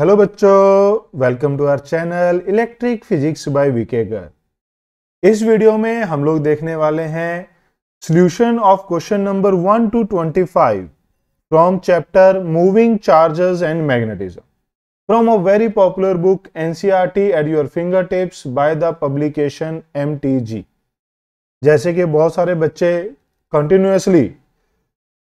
Hello बच्चों welcome to our channel electric physics by विकेगर इस वीडियो में हम लोग देखने वाले हैं solution of question number one two twenty five from chapter moving charges and magnetism from a very popular book NCERT at your tips by the publication M जैसे कि बहुत सारे बच्चे कंटिन्यूसली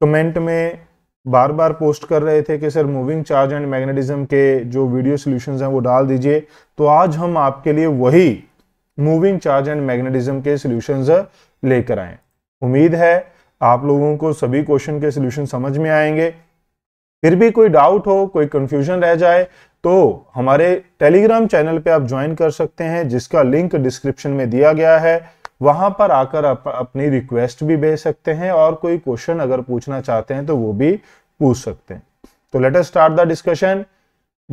कमेंट में बार बार पोस्ट कर रहे थे कि sir moving charge and magnetism के जो वीडियो सॉल्यूशंस हैं वो डाल दीजिए तो आज हम आपके लिए वही मूविंग चार्ज एंड मैग्नेटिज्म के सॉल्यूशंस लेकर आए उम्मीद है आप लोगों को सभी क्वेश्चन के सॉल्यूशन समझ में आएंगे फिर भी कोई डाउट हो कोई कंफ्यूजन रह जाए तो हमारे टेलीग्राम चैनल पर आप ज्वाइन कर सकते हैं जिसका लिंक डिस्क्रिप्शन में दिया गया है वहां पर आकर आप अपनी रिक्वेस्ट भी भेज सकते हैं और कोई क्वेश्चन अगर पूछना चाहते हैं तो वो भी पूछ सकते हैं तो let us start the discussion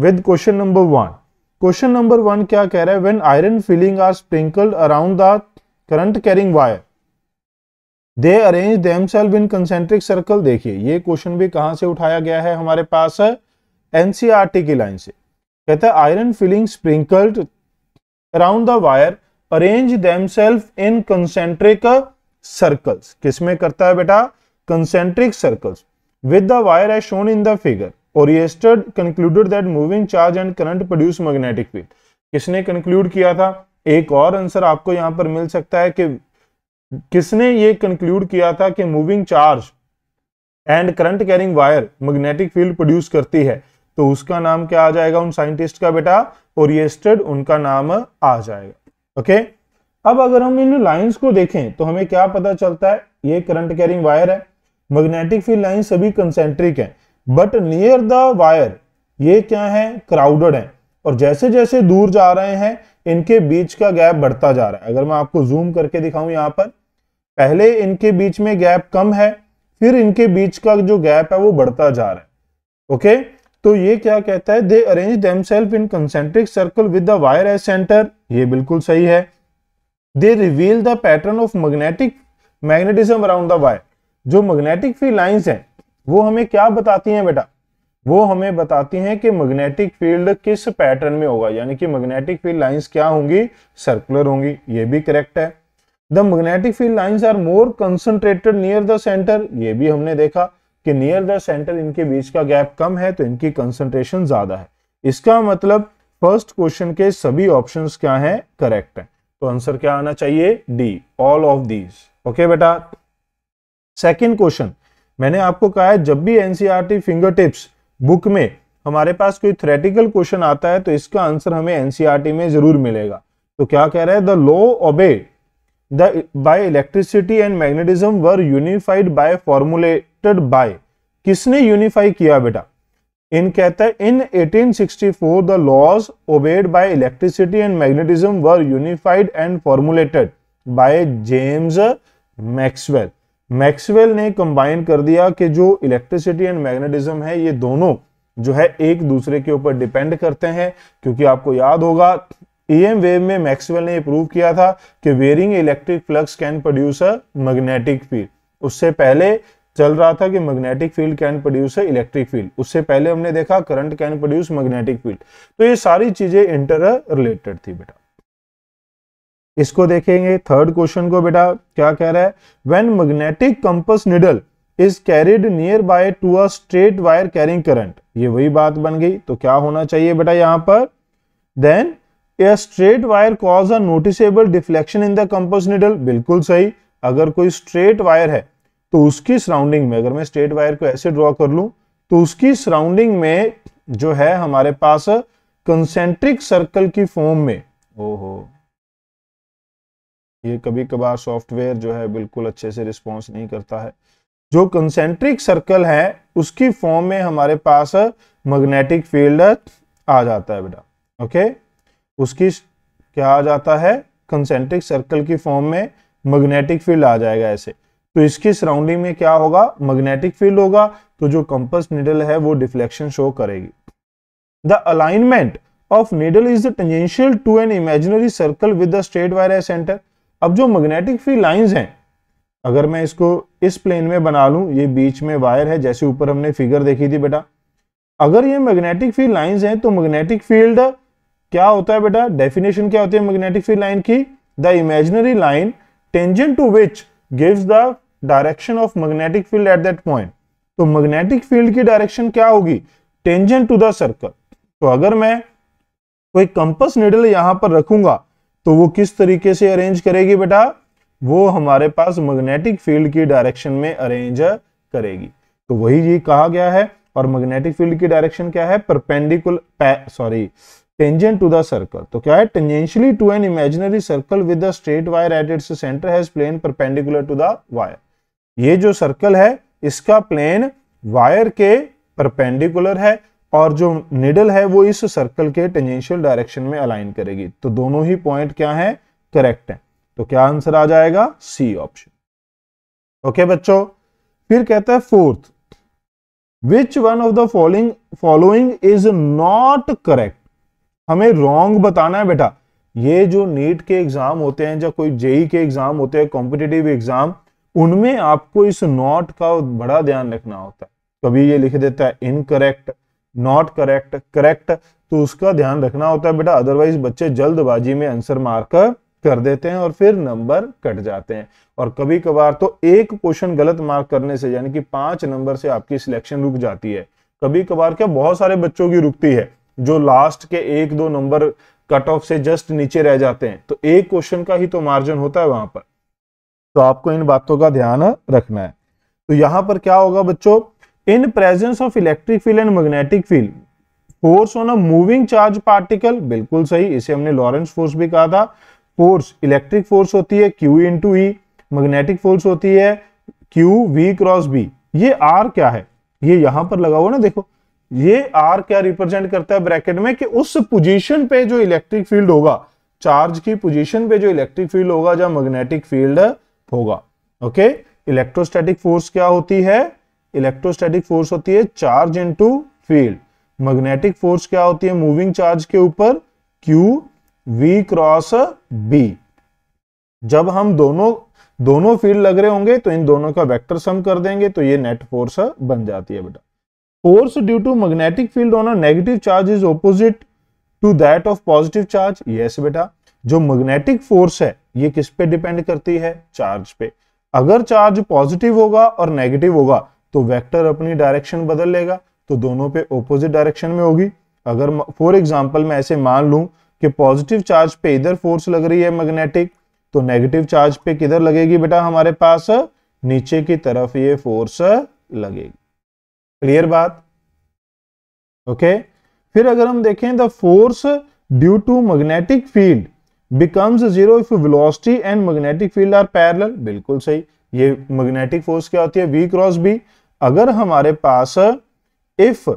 with question number one question number one क्या कह रहा है when iron filing are sprinkled around the current carrying wire they arrange themselves in concentric circle देखिए ये क्वेश्चन भी कहां से उठाया गया है हमारे पास एनसीआरटी e की लाइन से कहता है iron filing sprinkled around the wire arrange themselves in concentric circles किसमें करता है बेटा concentric circles with the wire as shown in the figure Oersted concluded that moving charge and current produce magnetic field किसने conclude किया था एक और answer आपको यहां पर मिल सकता है कि किसने ये कंक्लूड किया था कि moving charge and current carrying wire magnetic field produce करती है तो उसका नाम क्या आ जाएगा उन साइंटिस्ट का बेटा ओरिएस्टेड उनका नाम आ जाएगा ओके अब अगर हम इन लाइंस को देखें तो हमें क्या पता चलता है ये करंट कैरिंग वायर है मैग्नेटिक फील्ड लाइन सभी कंसेंट्रिक है बट नियर द वायर ये क्या है क्राउडेड है और जैसे जैसे दूर जा रहे हैं इनके बीच का गैप बढ़ता जा रहा है अगर मैं आपको जूम करके दिखाऊं यहां पर पहले इनके बीच में गैप कम है फिर इनके बीच का जो गैप है वो बढ़ता जा रहा है ओके okay? तो ये क्या कहता है they arrange themself in concentric circle with the wire as centre ये बिल्कुल सही है they reveal the pattern of magnetic magnetism around the wire जो मैग्नेटिक फील्ड लाइंस हैं वो हमें क्या बताती हैं बेटा वो हमें बताती हैं कि मैग्नेटिक फील्ड किस पैटर्न में होगा यानी कि मैग्नेटिक फील्ड लाइंस क्या होंगी सर्कुलर होंगी ये भी करेक्ट है the magnetic field lines are more concentrated near the centre ये भी हमने देखा कि नियर द सेंटर इनके बीच का गैप कम है तो इनकी कंसंट्रेशन ज्यादा है इसका मतलब फर्स्ट क्वेश्चन के सभी ऑप्शन क्या है करेक्ट है तो आंसर क्या आना चाहिए D all of these okay बेटा सेकेंड क्वेश्चन मैंने आपको कहा है जब भी एनसीआरटी फिंगर टिप्स बुक में हमारे पास कोई थ्रेटिकल क्वेश्चन आता है तो इसका आंसर हमें एनसीआरटी e में जरूर मिलेगा तो क्या कह रहा है the law obey the by electricity and magnetism were unified by formulae connected by किसने यूनिफाई किया बेटा इन कहते हैं in 1864 the laws obeyed by electricity and magnetism were unified and formulated by James Maxwell Maxwell ने combine कर दिया कि जो इलेक्ट्रिसिटी एंड मैग्नेटिज्म है ये दोनों जो है एक दूसरे के ऊपर डिपेंड करते हैं क्योंकि आपको याद होगा ईएम e वेव में मैक्सवेल ने प्रूव किया था कि varying electric flux can produce a magnetic field उससे पहले चल रहा था कि मैग्नेटिक फील्ड कैन प्रोड्यूस है इलेक्ट्रिक फील्ड उससे पहले हमने देखा current can produce magnetic field तो ये सारी चीजें इंटर रिलेटेड थी बेटा इसको देखेंगे थर्ड क्वेश्चन को बेटा क्या कह रहा है when magnetic compass needle is carried near by to a straight wire carrying current ये वही बात बन गई तो क्या होना चाहिए बेटा यहां पर then a straight wire cause a noticeable deflection in the compass needle बिल्कुल सही अगर कोई स्ट्रेट वायर है तो उसकी सराउंडिंग में अगर मैं स्ट्रेट वायर को ऐसे ड्रॉ कर लूं तो उसकी सराउंडिंग में जो है हमारे पास कंसेंट्रिक सर्कल की फॉर्म में ओहो ये कभी कभार सॉफ्टवेयर जो है बिल्कुल अच्छे से रिस्पॉन्स नहीं करता है जो कंसेंट्रिक सर्कल है उसकी फॉर्म में हमारे पास मैग्नेटिक फील्ड आ जाता है बेटा ओके उसकी क्या आ जाता है कंसेंट्रिक सर्कल की फॉर्म में मैग्नेटिक फील्ड आ जाएगा ऐसे तो इसकी सराउंडिंग में क्या होगा मैग्नेटिक फील्ड होगा तो जो कंपस निडल है वो डिफ्लेक्शन शो करेगी the alignment of needle is the tangential to an imaginary circle with the straight wire centre अब जो मैग्नेटिक फील्ड लाइंस हैं अगर मैं इसको इस प्लेन में बना लूं ये बीच में वायर है जैसे ऊपर हमने फिगर देखी थी बेटा अगर ये मैग्नेटिक फील्ड लाइंस हैं तो मैग्नेटिक फील्ड क्या होता है बेटा डेफिनेशन क्या होती है मैग्नेटिक फील्ड लाइन की the imaginary line tangent to which gives the direction of magnetic field at that point तो मैग्नेटिक फील्ड की डायरेक्शन क्या होगी टेंजेंट टू द सर्कल तो अगर मैं कोई कंपस निडल यहां पर रखूंगा तो वो किस तरीके से अरेंज करेगी बेटा वो हमारे पास मैग्नेटिक फील्ड की डायरेक्शन में अरेंज करेगी तो वही ये कहा गया है और मैग्नेटिक फील्ड की डायरेक्शन क्या है perpendicular sorry tangent to the circle तो क्या है tangentially to an imaginary circle with the straight wire at its centre has plane perpendicular to the wire ये जो सर्कल है इसका प्लेन वायर के परपेंडिकुलर है और जो निडल है वो इस सर्कल के टेंजेंशियल डायरेक्शन में अलाइन करेगी तो दोनों ही पॉइंट क्या है करेक्ट है तो क्या आंसर आ जाएगा सी ऑप्शन ओके बच्चों फिर कहता है fourth which one of the following following is not correct हमें रॉन्ग बताना है बेटा ये जो नीट के एग्जाम होते हैं जो कोई जेई के एग्जाम होते हैं कॉम्पिटेटिव एग्जाम उनमें आपको इस नॉट का बड़ा ध्यान रखना होता है कभी तो ये लिख देता है इनकरेक्ट नॉट करेक्ट करेक्ट तो उसका ध्यान रखना होता है बेटा अदरवाइज बच्चे जल्दबाजी में आंसर मार्क कर देते हैं और फिर नंबर कट जाते हैं और कभी कभार तो एक क्वेश्चन गलत मार्क करने से यानी कि पांच नंबर से आपकी सिलेक्शन रुक जाती है कभी कभार क्या बहुत सारे बच्चों की रुकती है जो लास्ट के एक दो नंबर कट ऑफ से जस्ट नीचे रह जाते हैं तो एक क्वेश्चन का ही तो मार्जिन होता है वहां पर तो आपको इन बातों का ध्यान रखना है तो यहां पर क्या होगा बच्चों in presence of electric field and magnetic field force on a moving charge particle बिल्कुल सही इसे हमने लॉरेंस फोर्स भी कहा था फोर्स इलेक्ट्रिक फोर्स होती है Q to E magnetic force होती है क्यू वी क्रॉस बी ये आर क्या है ये यहां पर लगा हुआ ना देखो ये आर क्या रिप्रेजेंट करता है ब्रैकेट में कि उस पोजीशन पे जो इलेक्ट्रिक फील्ड होगा चार्ज की पोजीशन पे जो इलेक्ट्रिक फील्ड होगा जहां मैग्नेटिक फील्ड होगा ओके इलेक्ट्रोस्टैटिक फोर्स क्या होती है इलेक्ट्रोस्टैटिक फोर्स होती है charge into field magnetic force क्या होती है मूविंग चार्ज के ऊपर क्यू वी क्रॉस बी जब हम दोनों दोनों फील्ड लग रहे होंगे तो इन दोनों का वेक्टर सम कर देंगे तो ये नेट फोर्स बन जाती है बेटा force due to magnetic field on a negative charge is opposite to that of positive charge yes बेटा जो मैग्नेटिक फोर्स है ये किस पे डिपेंड करती है चार्ज पे अगर चार्ज पॉजिटिव होगा और नेगेटिव होगा तो वेक्टर अपनी डायरेक्शन बदल लेगा तो दोनों पे ऑपोजिट डायरेक्शन में होगी अगर फॉर एग्जांपल मैं ऐसे मान लू कि पॉजिटिव चार्ज पे इधर फोर्स लग रही है मैग्नेटिक तो नेगेटिव चार्ज पे किधर लगेगी बेटा हमारे पास नीचे की तरफ ये फोर्स लगेगी क्लियर बात ओके फिर अगर हम देखें the force due to magnetic field becomes zero if velocity and magnetic field are parallel बिल्कुल सही ये मैग्नेटिक फोर्स क्या होती है वी क्रॉस बी अगर हमारे पास if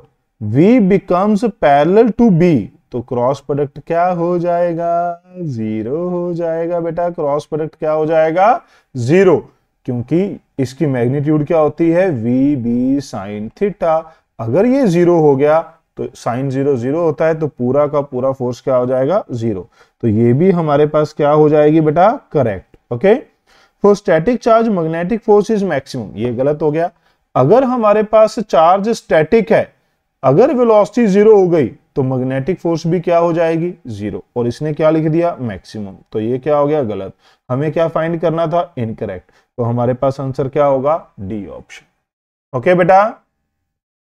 we becomes parallel to B तो क्रॉस प्रोडक्ट क्या हो जाएगा जीरो हो जाएगा बेटा क्रॉस प्रोडक्ट क्या हो जाएगा जीरो क्योंकि इसकी मैग्नीट्यूड क्या होती है वी बी साइन थीटा अगर ये जीरो हो गया तो साइन जीरो जीरो होता है तो पूरा का पूरा फोर्स क्या हो जाएगा जीरो तो ये भी हमारे पास क्या हो जाएगी बेटा correct okay for static charge magnetic force is maximum ये गलत हो गया अगर हमारे पास चार्ज स्टैटिक है अगर वेलोसिटी जीरो हो गई तो मैग्नेटिक फोर्स भी क्या हो जाएगी जीरो और इसने क्या लिख दिया मैक्सिमम तो ये क्या हो गया गलत हमें क्या फाइंड करना था इनकरेक्ट तो हमारे पास आंसर क्या होगा डी ऑप्शन ओके बेटा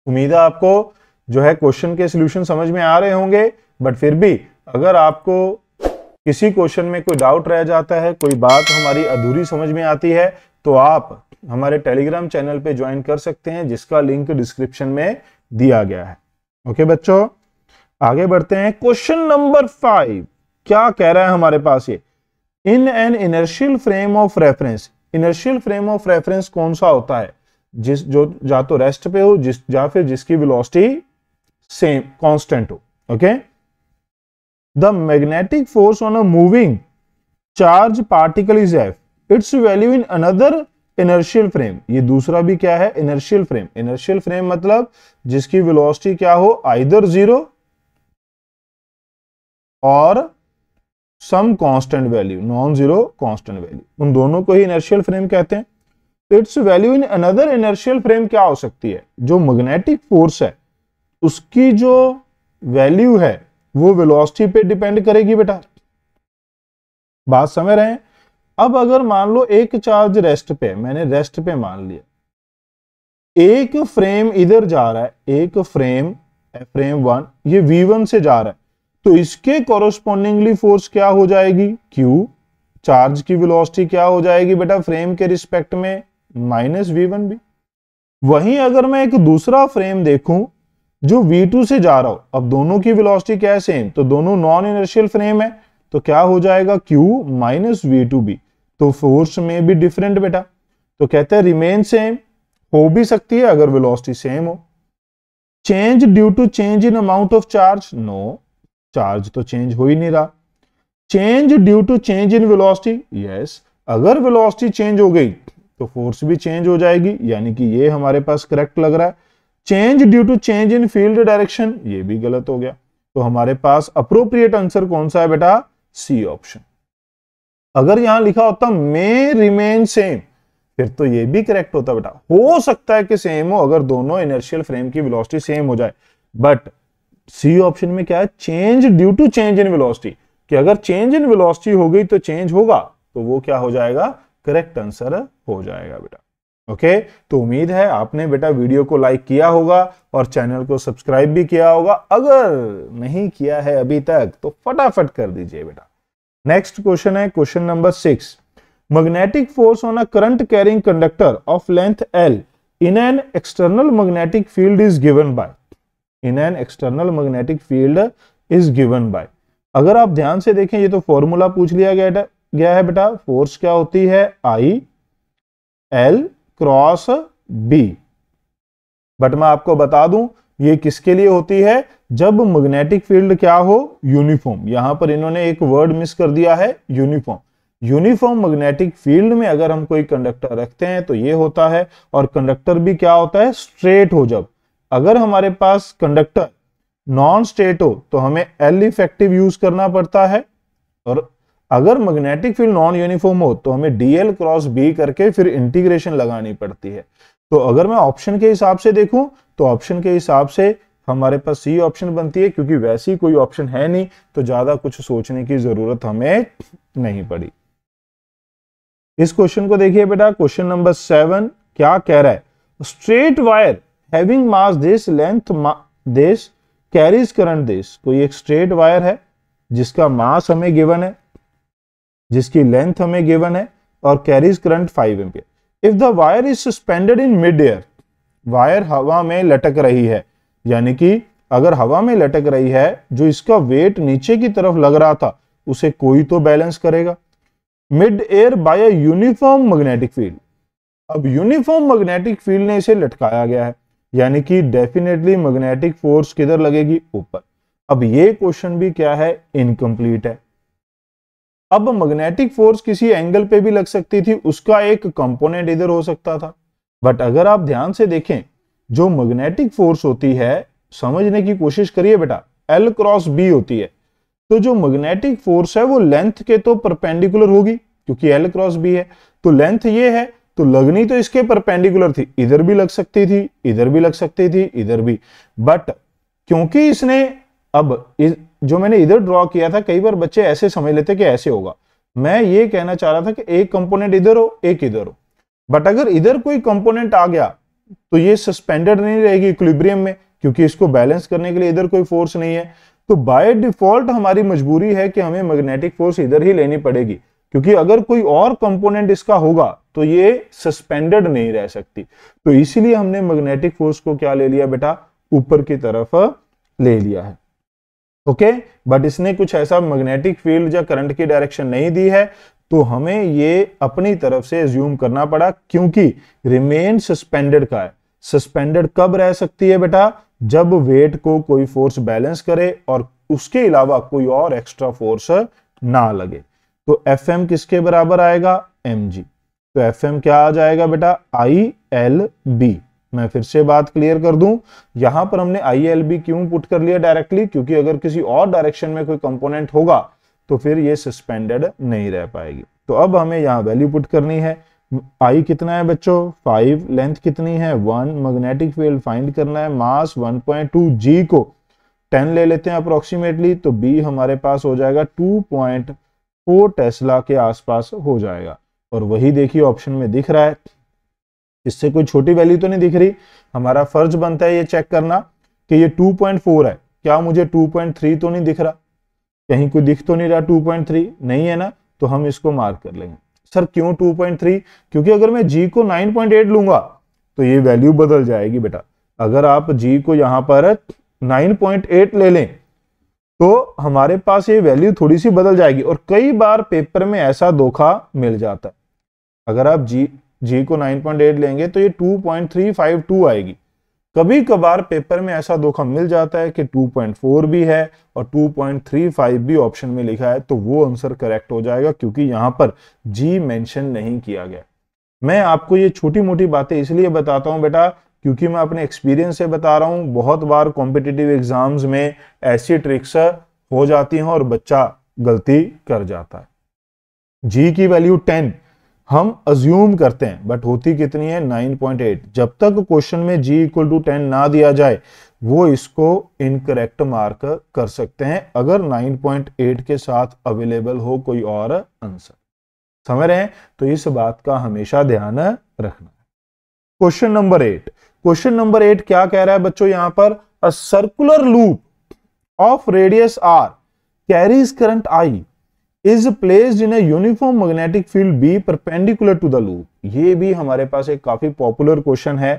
उम्मीद है आपको जो है क्वेश्चन के सोल्यूशन समझ में आ रहे होंगे बट फिर भी अगर आपको किसी क्वेश्चन में कोई डाउट रह जाता है कोई बात हमारी अधूरी समझ में आती है तो आप हमारे टेलीग्राम चैनल पे ज्वाइन कर सकते हैं जिसका लिंक डिस्क्रिप्शन में दिया गया है ओके बच्चों आगे बढ़ते हैं क्वेश्चन नंबर फाइव क्या कह रहा है हमारे पास ये in an inertial frame of reference inertial frame of reference कौन सा होता है जिस जो या तो रेस्ट पे हो जिस या फिर जिसकी वेलोसिटी सेम कांस्टेंट हो okay the magnetic force on a moving charge particle is F its value in another inertial frame ये दूसरा भी क्या है इनर्शियल फ्रेम इनर्शियल फ्रेम मतलब जिसकी वेलोसिटी क्या हो आइदर जीरो और some constant value non zero constant value उन दोनों को ही इनर्शियल फ्रेम कहते हैं तो its value in another inertial frame क्या हो सकती है जो मैग्नेटिक फोर्स है उसकी जो वैल्यू है वो वेलोसिटी पे डिपेंड करेगी बेटा बात समझ रहे हैं अब अगर मान लो एक चार्ज रेस्ट पे मैंने रेस्ट पे मान लिया एक फ्रेम इधर जा रहा है एक फ्रेम फ्रेम वन ये वी वन से जा रहा है तो इसके कॉरोस्पॉन्डिंगली फोर्स क्या हो जाएगी क्यू चार्ज की वेलोसिटी क्या हो जाएगी बेटा फ्रेम के रिस्पेक्ट में माइनस वी वन बी वहीं अगर मैं एक दूसरा फ्रेम देखूं जो वी टू से जा रहा हो अब दोनों की वेलोसिटी क्या है सेम तो दोनों नॉन इनर्शियल फ्रेम है तो क्या हो जाएगा Q minus V two B तो फोर्स में भी डिफरेंट बेटा तो कहते हैं रिमेन सेम हो भी सकती है अगर वेलोसिटी सेम हो change due to change in amount of charge no charge तो चेंज हो ही नहीं रहा change due to change in velocity yes अगर वेलोसिटी चेंज हो गई तो फोर्स भी चेंज हो जाएगी यानी कि ये हमारे पास करेक्ट लग रहा है change due to change in field direction ये भी गलत हो गया तो हमारे पास अप्रोप्रिएट आंसर कौन सा है बेटा सी ऑप्शन अगर यहां लिखा होता मे रिमेन सेम फिर तो ये भी करेक्ट होता बेटा हो सकता है कि सेम हो अगर दोनों इनर्शियल फ्रेम की वेलोसिटी सेम हो जाए बट सी ऑप्शन में क्या है change due to change in velocity कि अगर चेंज इन वेलोसिटी हो गई तो चेंज होगा तो वो क्या हो जाएगा करेक्ट आंसर हो जाएगा बेटा ओके okay? तो उम्मीद है आपने बेटा वीडियो को लाइक किया होगा और चैनल को सब्सक्राइब भी किया होगा अगर नहीं किया है अभी तक तो फटाफट कर दीजिए बेटा नेक्स्ट क्वेश्चन है question number six magnetic force on a current carrying conductor of length L in an external magnetic field is given by in an external magnetic field is given by अगर आप ध्यान से देखें ये तो formula पूछ लिया गया है बेटा फोर्स क्या होती है I L cross B but मैं आपको बता दूं ये किसके लिए होती है जब मैग्नेटिक फील्ड क्या हो यूनिफॉर्म यहां पर इन्होंने एक वर्ड मिस कर दिया है यूनिफॉर्म यूनिफॉर्म मैग्नेटिक फील्ड में अगर हम कोई कंडक्टर रखते हैं तो ये होता है और कंडक्टर भी क्या होता है स्ट्रेट हो जब अगर हमारे पास कंडक्टर नॉन स्टेट हो तो हमें एल इफेक्टिव यूज करना पड़ता है और अगर मैग्नेटिक फील्ड नॉन यूनिफॉर्म हो तो हमें डीएल क्रॉस बी करके फिर इंटीग्रेशन लगानी पड़ती है तो अगर मैं ऑप्शन के हिसाब से देखूं तो ऑप्शन के हिसाब से हमारे पास सी ऑप्शन बनती है क्योंकि वैसी कोई ऑप्शन है नहीं तो ज्यादा कुछ सोचने की जरूरत हमें नहीं पड़ी इस क्वेश्चन को देखिए बेटा क्वेश्चन नंबर सेवन क्या कह रहा है straight wire having mass this length this carries current this कोई एक स्ट्रेट वायर है जिसका मास हमें गिवन है जिसकी लेंथ हमें गिवन है और carries current 5 ampere if the wire is suspended in mid air wire हवा में लटक रही है यानी कि अगर हवा में लटक रही है जो इसका वेट नीचे की तरफ लग रहा था उसे कोई तो बैलेंस करेगा mid air by a uniform magnetic field अब यूनिफॉर्म मैग्नेटिक फील्ड ने इसे लटकाया गया है यानी कि डेफिनेटली मैग्नेटिक फोर्स किधर लगेगी ऊपर अब ये क्वेश्चन भी क्या है इनकम्प्लीट है अब मैग्नेटिक फोर्स किसी एंगल पे भी लग सकती थी उसका एक कंपोनेंट इधर हो सकता था बट अगर आप ध्यान से देखें जो मैग्नेटिक फोर्स होती है समझने की कोशिश करिए बेटा एल क्रॉस बी होती है तो जो मैग्नेटिक फोर्स है वो लेंथ के तो परपेंडिकुलर होगी क्योंकि एल क्रॉस बी है तो लेंथ ये है तो लगनी तो इसके परपेंडिकुलर थी इधर भी लग सकती थी इधर भी लग सकती थी इधर भी बट क्योंकि इसने अब इस, जो मैंने इधर ड्रॉ किया था कई बार बच्चे ऐसे समझ लेते कि ऐसे होगा मैं ये कहना चाह रहा था कि एक कंपोनेंट इधर हो एक इधर हो बट अगर इधर कोई कंपोनेंट आ गया तो ये सस्पेंडेड नहीं रहेगी इक्विलिब्रियम में क्योंकि इसको बैलेंस करने के लिए इधर कोई फोर्स नहीं है तो बाय डिफॉल्ट हमारी मजबूरी है कि हमें मैग्नेटिक फोर्स इधर ही लेनी पड़ेगी क्योंकि अगर कोई और कंपोनेंट इसका होगा तो ये सस्पेंडेड नहीं रह सकती तो इसीलिए हमने मैग्नेटिक फोर्स को क्या ले लिया बेटा ऊपर की तरफ ले लिया है ओके बट इसने कुछ ऐसा मैग्नेटिक फील्ड या करंट की डायरेक्शन नहीं दी है तो हमें ये अपनी तरफ से एज्यूम करना पड़ा क्योंकि रिमेन सस्पेंडेड का है सस्पेंडेड कब रह सकती है बेटा जब वेट को कोई फोर्स बैलेंस करे और उसके अलावा कोई और एक्स्ट्रा फोर्स ना लगे तो एफ एम किसके बराबर आएगा एम जी तो एफ एम क्या आ जाएगा बेटा आई एल बी मैं फिर से बात क्लियर कर दूं यहां पर हमने आई एल बी क्यों पुट कर लिया डायरेक्टली क्योंकि अगर किसी और डायरेक्शन में कोई कंपोनेंट होगा तो फिर ये सस्पेंडेड नहीं रह पाएगी तो अब हमें यहाँ वैल्यू पुट करनी है आई कितना है बच्चों फाइव लेंथ कितनी है वन मैग्नेटिक फील्ड फाइंड करना है मास टू जी को टेन ले लेते हैं अप्रोक्सीमेटली तो बी हमारे पास हो जाएगा पॉइंट फोर टेस्ला के आसपास हो जाएगा और वही देखिए ऑप्शन में दिख रहा है इससे कोई छोटी वैल्यू तो नहीं दिख रही हमारा फर्ज बनता है ये चेक करना कि ये 2.4 है क्या मुझे 2.3 तो नहीं दिख रहा कहीं कोई दिख तो नहीं रहा 2.3 नहीं है ना तो हम इसको मार्क कर लेंगे सर क्यों 2.3 क्योंकि अगर मैं जी को 9.8 लूंगा तो ये वैल्यू बदल जाएगी बेटा अगर आप जी को यहां पर 9.8 ले लें तो हमारे पास ये वैल्यू थोड़ी सी बदल जाएगी और कई बार पेपर में ऐसा धोखा मिल जाता है अगर आप जी जी को 9.8 लेंगे तो ये 2.352 आएगी कभी कभार पेपर में ऐसा धोखा मिल जाता है कि 2.4 भी है और 2.35 भी ऑप्शन में लिखा है तो वो आंसर करेक्ट हो जाएगा क्योंकि यहाँ पर जी मेंशन नहीं किया गया मैं आपको ये छोटी मोटी बातें इसलिए बताता हूँ बेटा क्योंकि मैं अपने एक्सपीरियंस से बता रहा हूँ बहुत बार कॉम्पिटिटिव एग्ज़ाम्स में ऐसी ट्रिक्स हो जाती हैं और बच्चा गलती कर जाता है जी की वैल्यू टेन हम अज्यूम करते हैं बट होती कितनी है 9.8 जब तक क्वेश्चन में जी इक्वल टू टेन ना दिया जाए वो इसको इनकरेक्ट मार्क कर सकते हैं अगर 9.8 के साथ अवेलेबल हो कोई और आंसर समझ रहे हैं तो इस बात का हमेशा ध्यान रखना question number eight question number eight क्या कह रहा है बच्चों यहां पर a circular loop of radius R carries current I is placed in uniform magnetic field B perpendicular to the loop ये भी हमारे पास एक काफी पॉपुलर क्वेश्चन है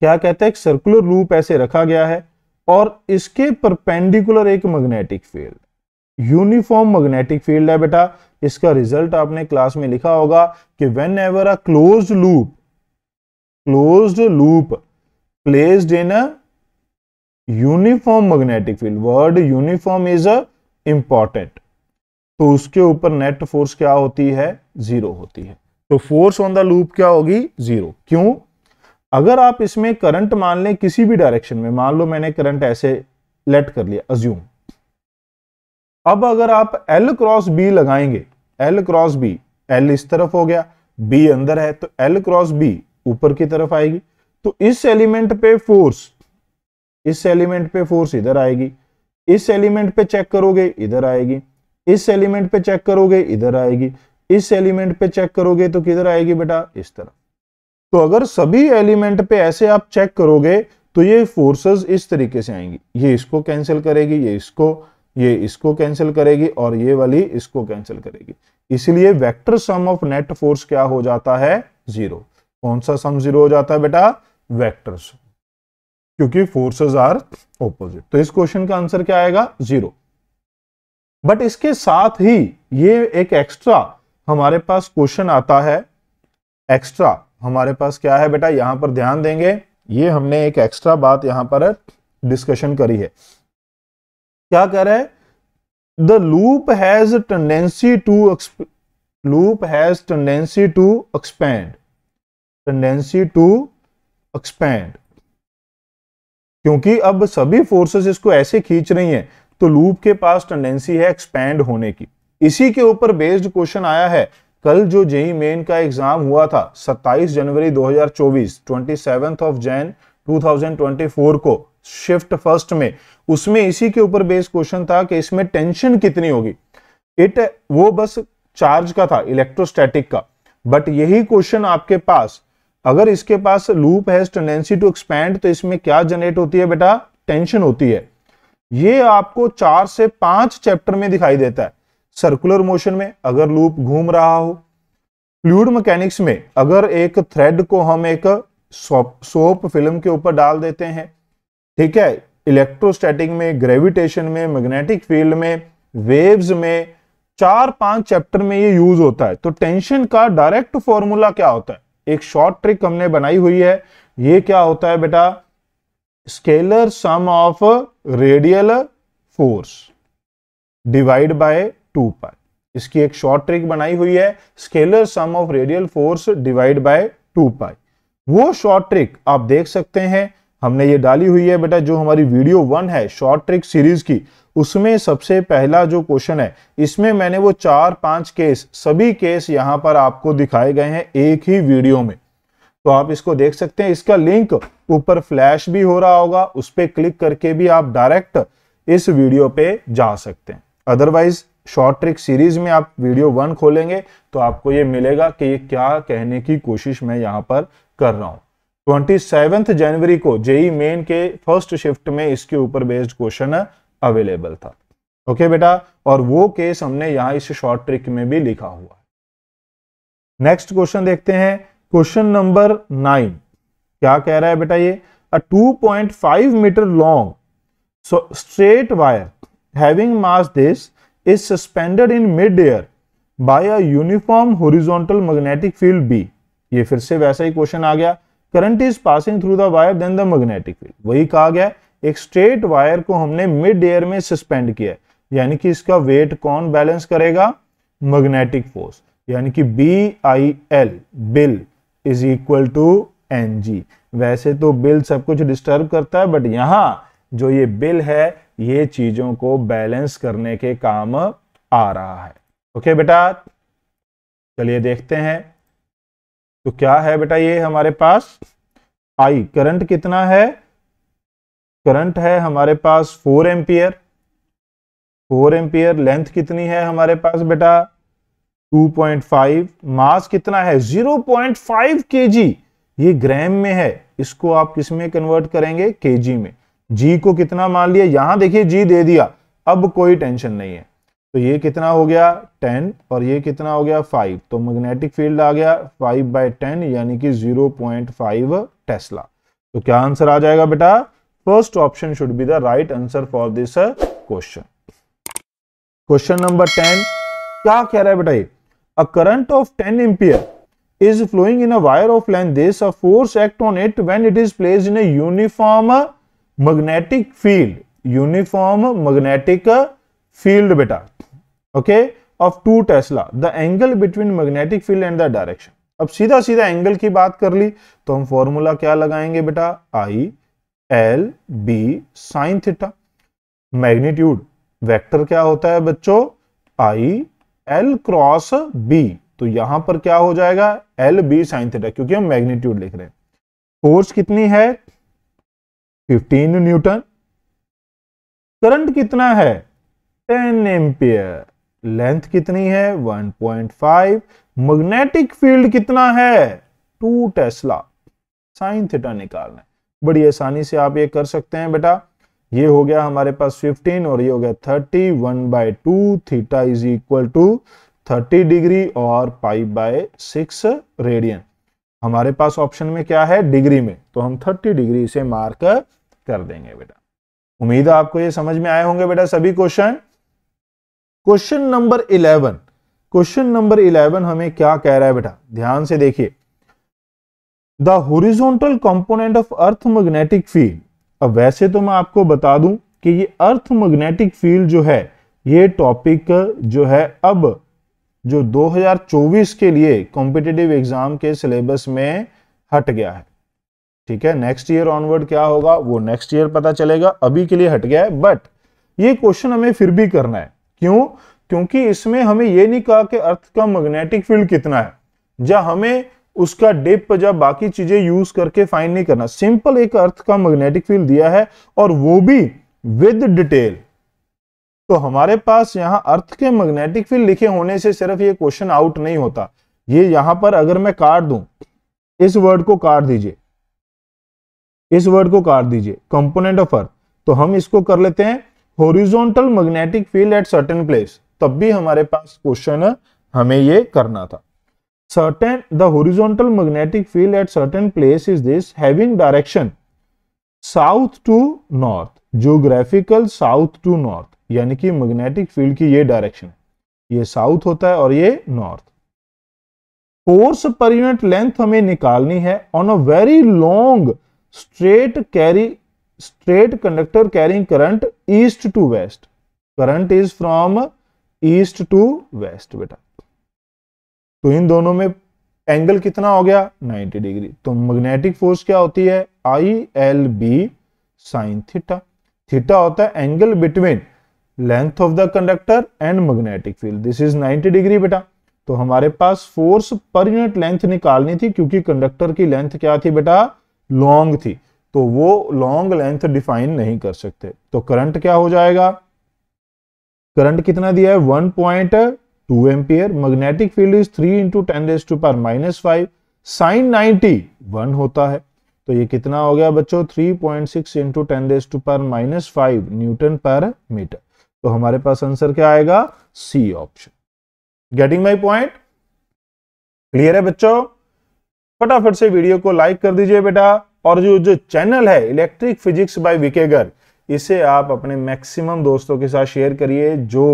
क्या कहते हैं एक सर्कुलर लूप ऐसे रखा गया है और इसके परपेंडिकुलर एक magnetic field uniform magnetic field है बेटा इसका रिजल्ट आपने क्लास में लिखा होगा कि whenever a close loop closed loop placed in a uniform magnetic field word uniform is a important तो उसके ऊपर नेट फोर्स क्या होती है जीरो होती है तो फोर्स ऑन द लूप क्या होगी जीरो क्यों अगर आप इसमें करंट मान लें किसी भी डायरेक्शन में मान लो मैंने करंट ऐसे लेट कर लिया अज्यूम अब अगर आप एल क्रॉस बी लगाएंगे एल क्रॉस बी एल इस तरफ हो गया बी अंदर है तो एल क्रॉस बी ऊपर की तरफ आएगी तो इस एलिमेंट पे फोर्स इस एलिमेंट पे फोर्स इधर आएगी इस एलिमेंट पे चेक करोगे इधर आएगी इस एलिमेंट पे चेक करोगे इधर आएगी इस एलिमेंट पे चेक करोगे तो किधर आएगी बेटा इस तरफ तो अगर सभी एलिमेंट पे ऐसे आप चेक करोगे तो ये फोर्सेस इस तरीके से आएंगी ये इसको कैंसिल करेगी ये इसको ये इसको कैंसिल करेगी और ये वाली इसको कैंसिल करेगी इसलिए vector sum of net force क्या हो जाता है जीरो कौन सा सम जीरो हो जाता है बेटा वेक्टर्स क्योंकि फोर्सेस आर ऑपोजिट तो इस क्वेश्चन का आंसर क्या आएगा जीरो बट इसके साथ ही ये एक एक्स्ट्रा हमारे पास क्वेश्चन आता है एक्स्ट्रा हमारे पास क्या है बेटा यहां पर ध्यान देंगे ये हमने एक एक्स्ट्रा बात यहां पर डिस्कशन करी है क्या कह रहे the loop has tendency to loop has tendency to expand tendency to expand क्योंकि अब सभी फोर्सेस इसको ऐसे खींच रही हैं तो लूप के पास टेंडेंसी है एक्सपैंड होने की इसी के ऊपर बेस्ड क्वेश्चन आया है कल जो जेई मेन का एग्जाम हुआ था 27 जनवरी 2024 27th ऑफ जैन 2024 को शिफ्ट फर्स्ट में उसमें इसी के ऊपर बेस्ड क्वेश्चन था कि इसमें टेंशन कितनी होगी इट वो बस चार्ज का था इलेक्ट्रोस्टैटिक का बट यही क्वेश्चन आपके पास अगर इसके पास loop has tendency to expand तो इसमें क्या जनरेट होती है बेटा टेंशन होती है ये आपको चार से पांच चैप्टर में दिखाई देता है सर्कुलर मोशन में अगर लूप घूम रहा हो फ्लूड मैकेनिक्स में अगर एक थ्रेड को हम एक सोप, सोप फिल्म के ऊपर डाल देते हैं ठीक है इलेक्ट्रोस्टैटिक में ग्रेविटेशन में मैग्नेटिक फील्ड में वेव्स में चार पांच चैप्टर में ये यूज होता है तो टेंशन का डायरेक्ट फॉर्मूला क्या होता है एक शॉर्ट ट्रिक हमने बनाई हुई है ये क्या होता है बेटा scalar sum of radial force divide by two pi इसकी एक शॉर्ट ट्रिक बनाई हुई है scalar sum of radial force divide by two pi वो शॉर्ट ट्रिक आप देख सकते हैं हमने ये डाली हुई है बेटा जो हमारी वीडियो वन है शॉर्ट ट्रिक सीरीज की उसमें सबसे पहला जो क्वेश्चन है इसमें मैंने वो चार पांच केस सभी केस यहां पर आपको दिखाए गए हैं एक ही वीडियो में तो आप इसको देख सकते हैं इसका लिंक ऊपर फ्लैश भी हो रहा होगा उस पर क्लिक करके भी आप डायरेक्ट इस वीडियो पे जा सकते हैं अदरवाइज शॉर्ट ट्रिक सीरीज में आप वीडियो वन खोलेंगे तो आपको ये मिलेगा कि ये क्या कहने की कोशिश मैं यहां पर कर रहा हूं ट्वेंटी सेवेंथ जनवरी को जेई मेन के फर्स्ट शिफ्ट में इसके ऊपर बेस्ड क्वेश्चन अवेलेबल था ओके okay बेटा और वो केस हमने यहां इस शॉर्ट ट्रिक में भी लिखा हुआ है नेक्स्ट क्वेश्चन देखते हैं क्वेश्चन नंबर नाइन क्या कह रहा है बेटा ये a 2.5 metre long straight wire having mass this is suspended in mid air by a uniform horizontal magnetic field B ये फिर से वैसा ही क्वेश्चन आ गया current is passing through the wire then the magnetic field वही कहा गया एक स्ट्रेट वायर को हमने मिड एयर में सस्पेंड किया यानी कि इसका वेट कौन बैलेंस करेगा मैग्नेटिक फोर्स यानी कि B I L BIL is equal to N G वैसे तो बिल सब कुछ डिस्टर्ब करता है बट यहां जो ये बिल है ये चीजों को बैलेंस करने के काम आ रहा है ओके बेटा चलिए देखते हैं तो क्या है बेटा ये हमारे पास आई करंट कितना है करंट है हमारे पास four ampere four ampere length कितनी है हमारे पास बेटा 2.5 मास कितना है 0.5 पॉइंट ये ग्राम में है इसको आप किस में कन्वर्ट करेंगे के में जी को कितना मान लिया यहां देखिए जी दे दिया अब कोई टेंशन नहीं है तो ये कितना हो गया टेन और ये कितना हो गया फाइव तो मैग्नेटिक फील्ड आ गया फाइव बाई टेन यानी कि जीरो पॉइंट फाइव टेस्ला तो क्या आंसर आ जाएगा बेटा first option should be the right answer for this question question number ten क्या कह रहा है बेटा ये a current of ten ampere is flowing in a wire of length this a force act on it when it is place in a uniform magnetic field uniform magnetic field बेटा okay, of 2 Tesla, the angle between magnetic field and the direction. अब सीधा सीधा angle की बात कर ली तो हम formula क्या लगाएंगे बेटा I L B sine theta magnitude vector क्या होता है बच्चों आई एल क्रॉस बी तो यहां पर क्या हो जाएगा एल बी साइन थीटा क्योंकि हम मैग्नीट्यूड लिख रहे हैं फोर्स कितनी है 15 न्यूटन करंट कितना है 10 एम्पियर लेंथ कितनी है 1.5 मैग्नेटिक फील्ड कितना है 2 टेस्ला साइन थीटा निकालना है बड़ी आसानी से आप ये कर सकते हैं बेटा ये हो गया हमारे पास 15 और ये हो गया 30 one by two theta is equal to thirty degree और पाई बाय सिक्स रेडियन हमारे पास ऑप्शन में क्या है डिग्री में तो हम 30 डिग्री से मार्क कर देंगे बेटा उम्मीद है आपको ये समझ में आए होंगे बेटा सभी question question number eleven question number eleven हमें क्या कह रहा है बेटा ध्यान से देखिए the horizontal component of earth magnetic field अब वैसे तो मैं आपको बता दूं कि ये अर्थ मैग्नेटिक फील्ड जो है ये टॉपिक जो है अब जो 2024 के लिए कॉम्पिटेटिव एग्जाम के सिलेबस में हट गया है ठीक है नेक्स्ट ईयर ऑनवर्ड क्या होगा वो नेक्स्ट ईयर पता चलेगा अभी के लिए हट गया है बट ये क्वेश्चन हमें फिर भी करना है क्यों क्योंकि इसमें हमें यह नहीं कहा कि अर्थ का मैग्नेटिक फील्ड कितना है या हमें उसका डेप या बाकी चीजें यूज करके फाइन नहीं करना सिंपल एक अर्थ का मैग्नेटिक फील्ड दिया है और वो भी विद डिटेल तो हमारे पास यहां अर्थ के मैग्नेटिक फील्ड लिखे होने से सिर्फ ये क्वेश्चन आउट नहीं होता ये यहां पर अगर मैं काट दूं इस वर्ड को काट दीजिए इस वर्ड को काट दीजिए कंपोनेंट ऑफ अर्थ तो हम इसको कर लेते हैं horizontal magnetic field at certain place तब भी हमारे पास क्वेश्चन हमें ये करना था certain the horizontal magnetic field at certain place is this having direction south to north geographical south to north यानी कि मैग्नेटिक फील्ड की ये डायरेक्शन है ये साउथ होता है और ये नॉर्थ फोर्स पर यूनिट लेंथ हमें निकालनी है on a very long straight carry straight conductor carrying current east to west current is from east to west बेटा तो इन दोनों में एंगल कितना हो गया 90 डिग्री तो मैग्नेटिक फोर्स क्या होती है I L B sine theta theta होता है angle between length of the conductor and magnetic field this is 90 degree बेटा तो हमारे पास फोर्स पर यूनिट लेंथ निकालनी थी क्योंकि कंडक्टर की लेंथ क्या थी बेटा लॉन्ग थी तो वो लॉन्ग लेंथ डिफाइन नहीं कर सकते तो करंट क्या हो जाएगा करंट कितना दिया है one point two ampere magnetic field is three into ten raise to पर minus five sine ninety one होता है तो ये कितना हो गया बच्चों three point six into ten raise to पर माइनस फाइव न्यूटन पर मीटर तो हमारे पास आंसर क्या आएगा C option getting my point clear है बच्चों फटाफट से वीडियो को लाइक कर दीजिए बेटा और जो जो चैनल है इलेक्ट्रिक फिजिक्स बाय विकेगर इसे आप अपने मैक्सिमम दोस्तों के साथ शेयर करिए जो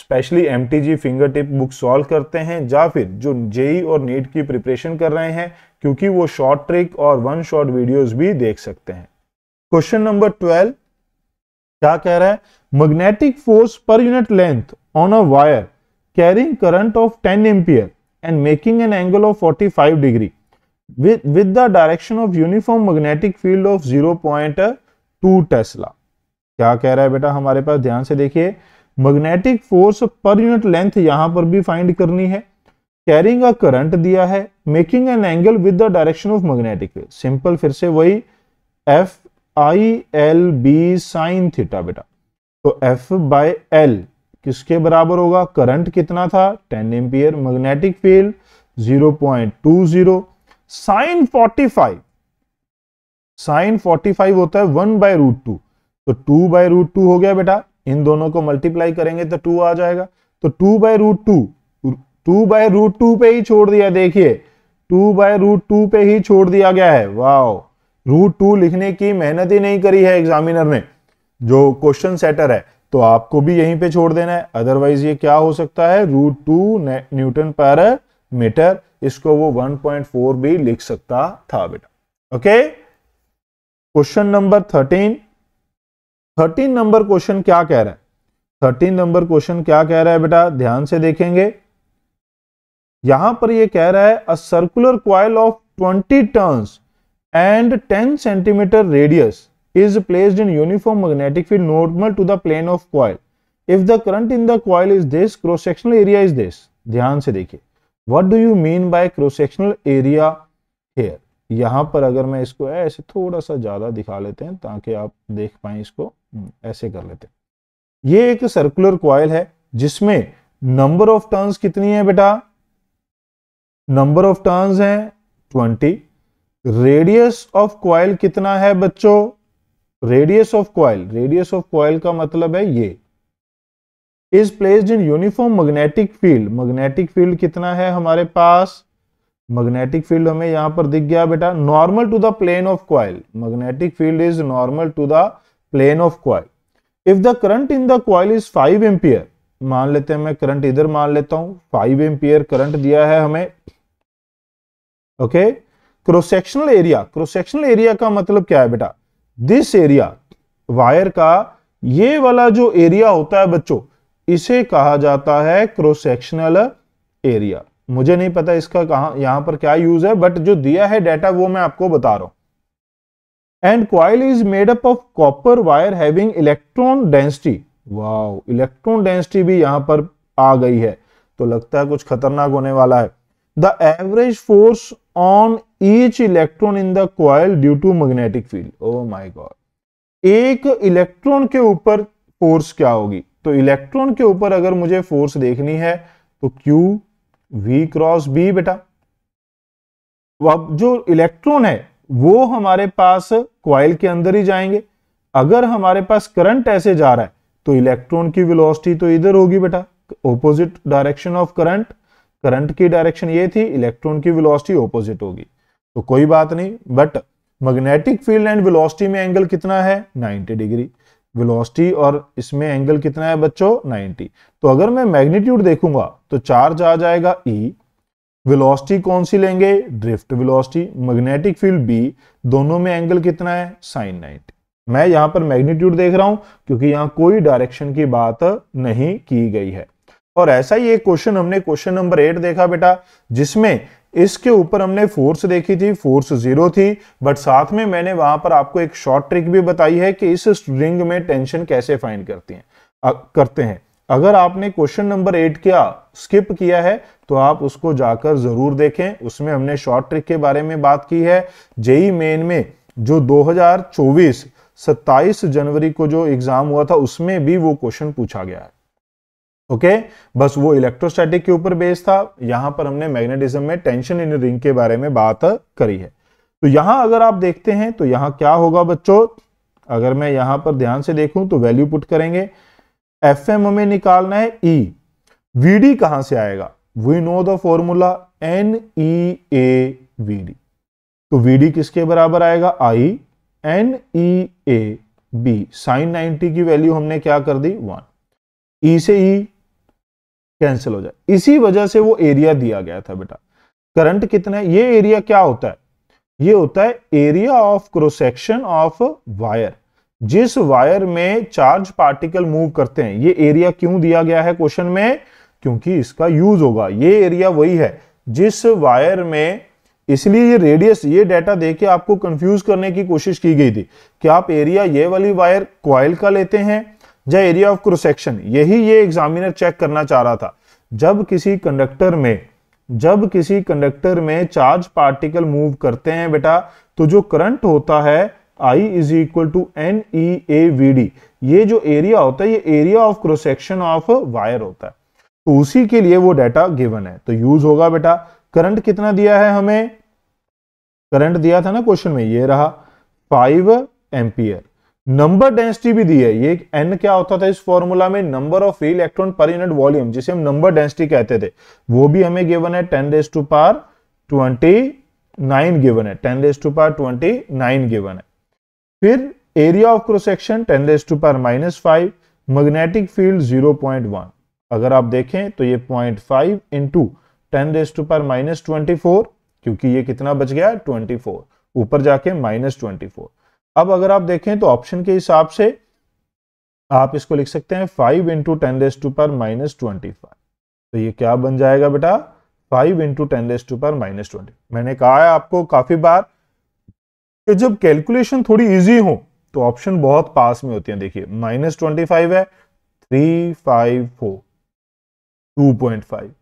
specially M finger tip book solve करते हैं या फिर जो जेई e और नीट e की प्रिपरेशन कर रहे हैं क्योंकि वो शॉर्ट ट्रिक और वन शॉर्ट वीडियोस भी देख सकते हैं क्वेश्चन नंबर ट्वेल्व क्या कह रहा है मैग्नेटिक फोर्स पर unit length on a wire carrying current of ten ampere and making an angle of five degree with, with the direction of uniform magnetic field of 0.2 Tesla. क्या कह रहा है बेटा हमारे पास ध्यान से देखिए मैग्नेटिक फोर्स पर यूनिट लेंथ यहां पर भी फाइंड करनी है कैरिंग अ करंट दिया है making an angle with the direction of magnetic field simple फिर से वही F I L B sine theta बेटा तो एफ बाय एल किसके बराबर होगा करंट कितना था 10 ampere magnetic field 0.20 sine 45 sine five होता है वन बाय रूट टू तो टू बाय रूट टू हो गया बेटा इन दोनों को मल्टीप्लाई करेंगे तो टू आ जाएगा तो two by root two two by root two पे ही छोड़ दिया देखिए टू बाय रूट टू पे ही छोड़ दिया गया है वाओ रूट टू लिखने की मेहनत ही नहीं करी है एग्जामिनर ने जो क्वेश्चन सेटर है तो आपको भी यहीं पे छोड़ देना है अदरवाइज ये क्या हो सकता है रूट टू न्यूटन पर मीटर इसको वो 1.4 भी लिख सकता था बेटा okay question number 13 13 number question क्या कह रहा है 13 नंबर क्वेश्चन क्या कह रहा है बेटा ध्यान से देखेंगे यहां पर ये कह रहा है a circular coil of 20 turns and 10 centimetre radius is placed in uniform magnetic field normal to the plane of coil if the current in the coil is this cross sectional area is this ध्यान से देखिए what do you mean by cross sectional area here यहां पर अगर मैं इसको ऐसे थोड़ा सा ज़्यादा दिखा लेते हैं ताकि आप देख पाए इसको हम्म, ऐसे कर लेते हैं ये एक सर्कुलर क्वाइल है जिसमें नंबर ऑफ टर्न्स कितनी है बेटा नंबर ऑफ टर्न्स हैं ट्वेंटी रेडियस ऑफ क्वाइल कितना है बच्चों radius of coil radius of coil का मतलब है ये is placed in uniform magnetic field magnetic field कितना है हमारे पास मैग्नेटिक फील्ड हमें यहां पर दिख गया बेटा normal to the plane of coil magnetic field is normal to the plane of coil if the current in the coil is five ampere मान लेते हैं मैं करंट इधर मान लेता हूं फाइव एम्पियर करंट दिया है हमें okay cross sectional area cross sectional area का मतलब क्या है बेटा दिस एरिया वायर का ये वाला जो एरिया होता है बच्चों इसे कहा जाता है क्रॉस सेक्शनल एरिया मुझे नहीं पता इसका कहा यहां पर क्या यूज है बट जो दिया है डाटा वो मैं आपको बता रहा हूं and coil is made up of copper wire having electron density wow electron density भी यहां पर आ गई है तो लगता है कुछ खतरनाक होने वाला है the average force on each electron in the coil due to magnetic field oh my god एक इलेक्ट्रॉन के ऊपर फोर्स क्या होगी तो इलेक्ट्रॉन के ऊपर अगर मुझे फोर्स देखनी है तो Q V क्रॉस B बेटा अब जो इलेक्ट्रॉन है वो हमारे पास क्वाइल के अंदर ही जाएंगे अगर हमारे पास करंट ऐसे जा रहा है तो इलेक्ट्रॉन की वेलोसिटी तो इधर होगी बेटा opposite direction of current current की डायरेक्शन ये थी इलेक्ट्रॉन की वेलोसिटी ओपोजिट होगी तो कोई बात नहीं but magnetic field and velocity में एंगल कितना है 90 डिग्री वेलोसिटी और इसमें एंगल कितना है बच्चों 90 तो अगर मैं मैग्नीट्यूड देखूंगा तो चार्ज आ जाएगा ई e। वेलोसिटी कौन सी लेंगे drift velocity magnetic field B दोनों में एंगल कितना है साइन 90 मैं यहां पर मैग्नीट्यूड देख रहा हूं क्योंकि यहां कोई डायरेक्शन की बात नहीं की गई है और ऐसा ही एक क्वेश्चन हमने क्वेश्चन नंबर एट देखा बेटा जिसमें इसके ऊपर हमने फोर्स देखी थी फोर्स जीरो थी बट साथ में मैंने वहां पर आपको एक शॉर्ट ट्रिक भी बताई है कि इस रिंग में टेंशन कैसे फाइंड करती हैं करते हैं अगर आपने क्वेश्चन नंबर एट क्या स्किप किया है तो आप उसको जाकर जरूर देखें उसमें हमने शॉर्ट ट्रिक के बारे में बात की है जेई मेन में जो 2024 27 जनवरी को जो एग्जाम हुआ था उसमें भी वो क्वेश्चन पूछा गया है ओके बस वो इलेक्ट्रोस्टैटिक के ऊपर बेस था यहां पर हमने मैग्नेटिज्म में टेंशन इन रिंग के बारे में बात करी है तो यहां अगर आप देखते हैं तो यहां क्या होगा बच्चों अगर मैं यहां पर ध्यान से देखूं तो वैल्यू पुट करेंगे एफ एम हमें निकालना है ई e। वी डी कहां से आएगा we know the formula N E A V D तो वी डी किसके बराबर आएगा I N E A B sine 90 की वैल्यू हमने क्या कर दी वन ई e से ई e, कैंसिल हो जाए इसी वजह से वो एरिया दिया गया था बेटा करंट कितना है ये एरिया क्या होता है ये होता है area of cross section of wire जिस वायर में चार्ज पार्टिकल मूव करते हैं ये एरिया क्यों दिया गया है क्वेश्चन में क्योंकि इसका यूज होगा ये एरिया वही है जिस वायर में इसलिए ये रेडियस ये डाटा देके आपको कंफ्यूज करने की कोशिश की गई थी कि आप एरिया ये वाली वायर क्वाइल का लेते हैं या एरिया ऑफ क्रॉस सेक्शन यही ये एग्जामिनर चेक करना चाह रहा था जब किसी कंडक्टर में जब किसी कंडक्टर में चार्ज पार्टिकल मूव करते हैं बेटा तो जो करंट होता है I is equal to N E A V D ये जो एरिया होता है ये area of cross section section of wire होता है तो उसी के लिए वो डाटा गिवन है तो यूज होगा बेटा करंट कितना दिया है हमें करंट दिया था ना क्वेश्चन में ये रहा फाइव एम्पियर नंबर डेंसिटी भी दी है ये एन क्या होता था इस फॉर्मूला में number of free electron per unit volume जिसे हम नंबर डेंसिटी कहते थे वो भी हमें गिवन है ten raise to power twenty nine given है ten raise to power twenty nine given है फिर area of cross section ten raise to power minus five magnetic field zero point one अगर आप देखें तो ये point five into ten raise to power minus twenty four क्योंकि ये कितना बच गया ट्वेंटी फोर ऊपर जाके माइनस ट्वेंटी फोर अब अगर आप देखें तो ऑप्शन के हिसाब से आप इसको लिख सकते हैं five into ten raise to पर माइनस ट्वेंटी फाइव तो ये क्या बन जाएगा बेटा five into ten raise to पर माइनस ट्वेंटी मैंने कहा है आपको काफी बार कि जब कैलकुलेशन थोड़ी इजी हो तो ऑप्शन बहुत पास में होती है देखिए माइनस ट्वेंटी फाइव है three five four two point five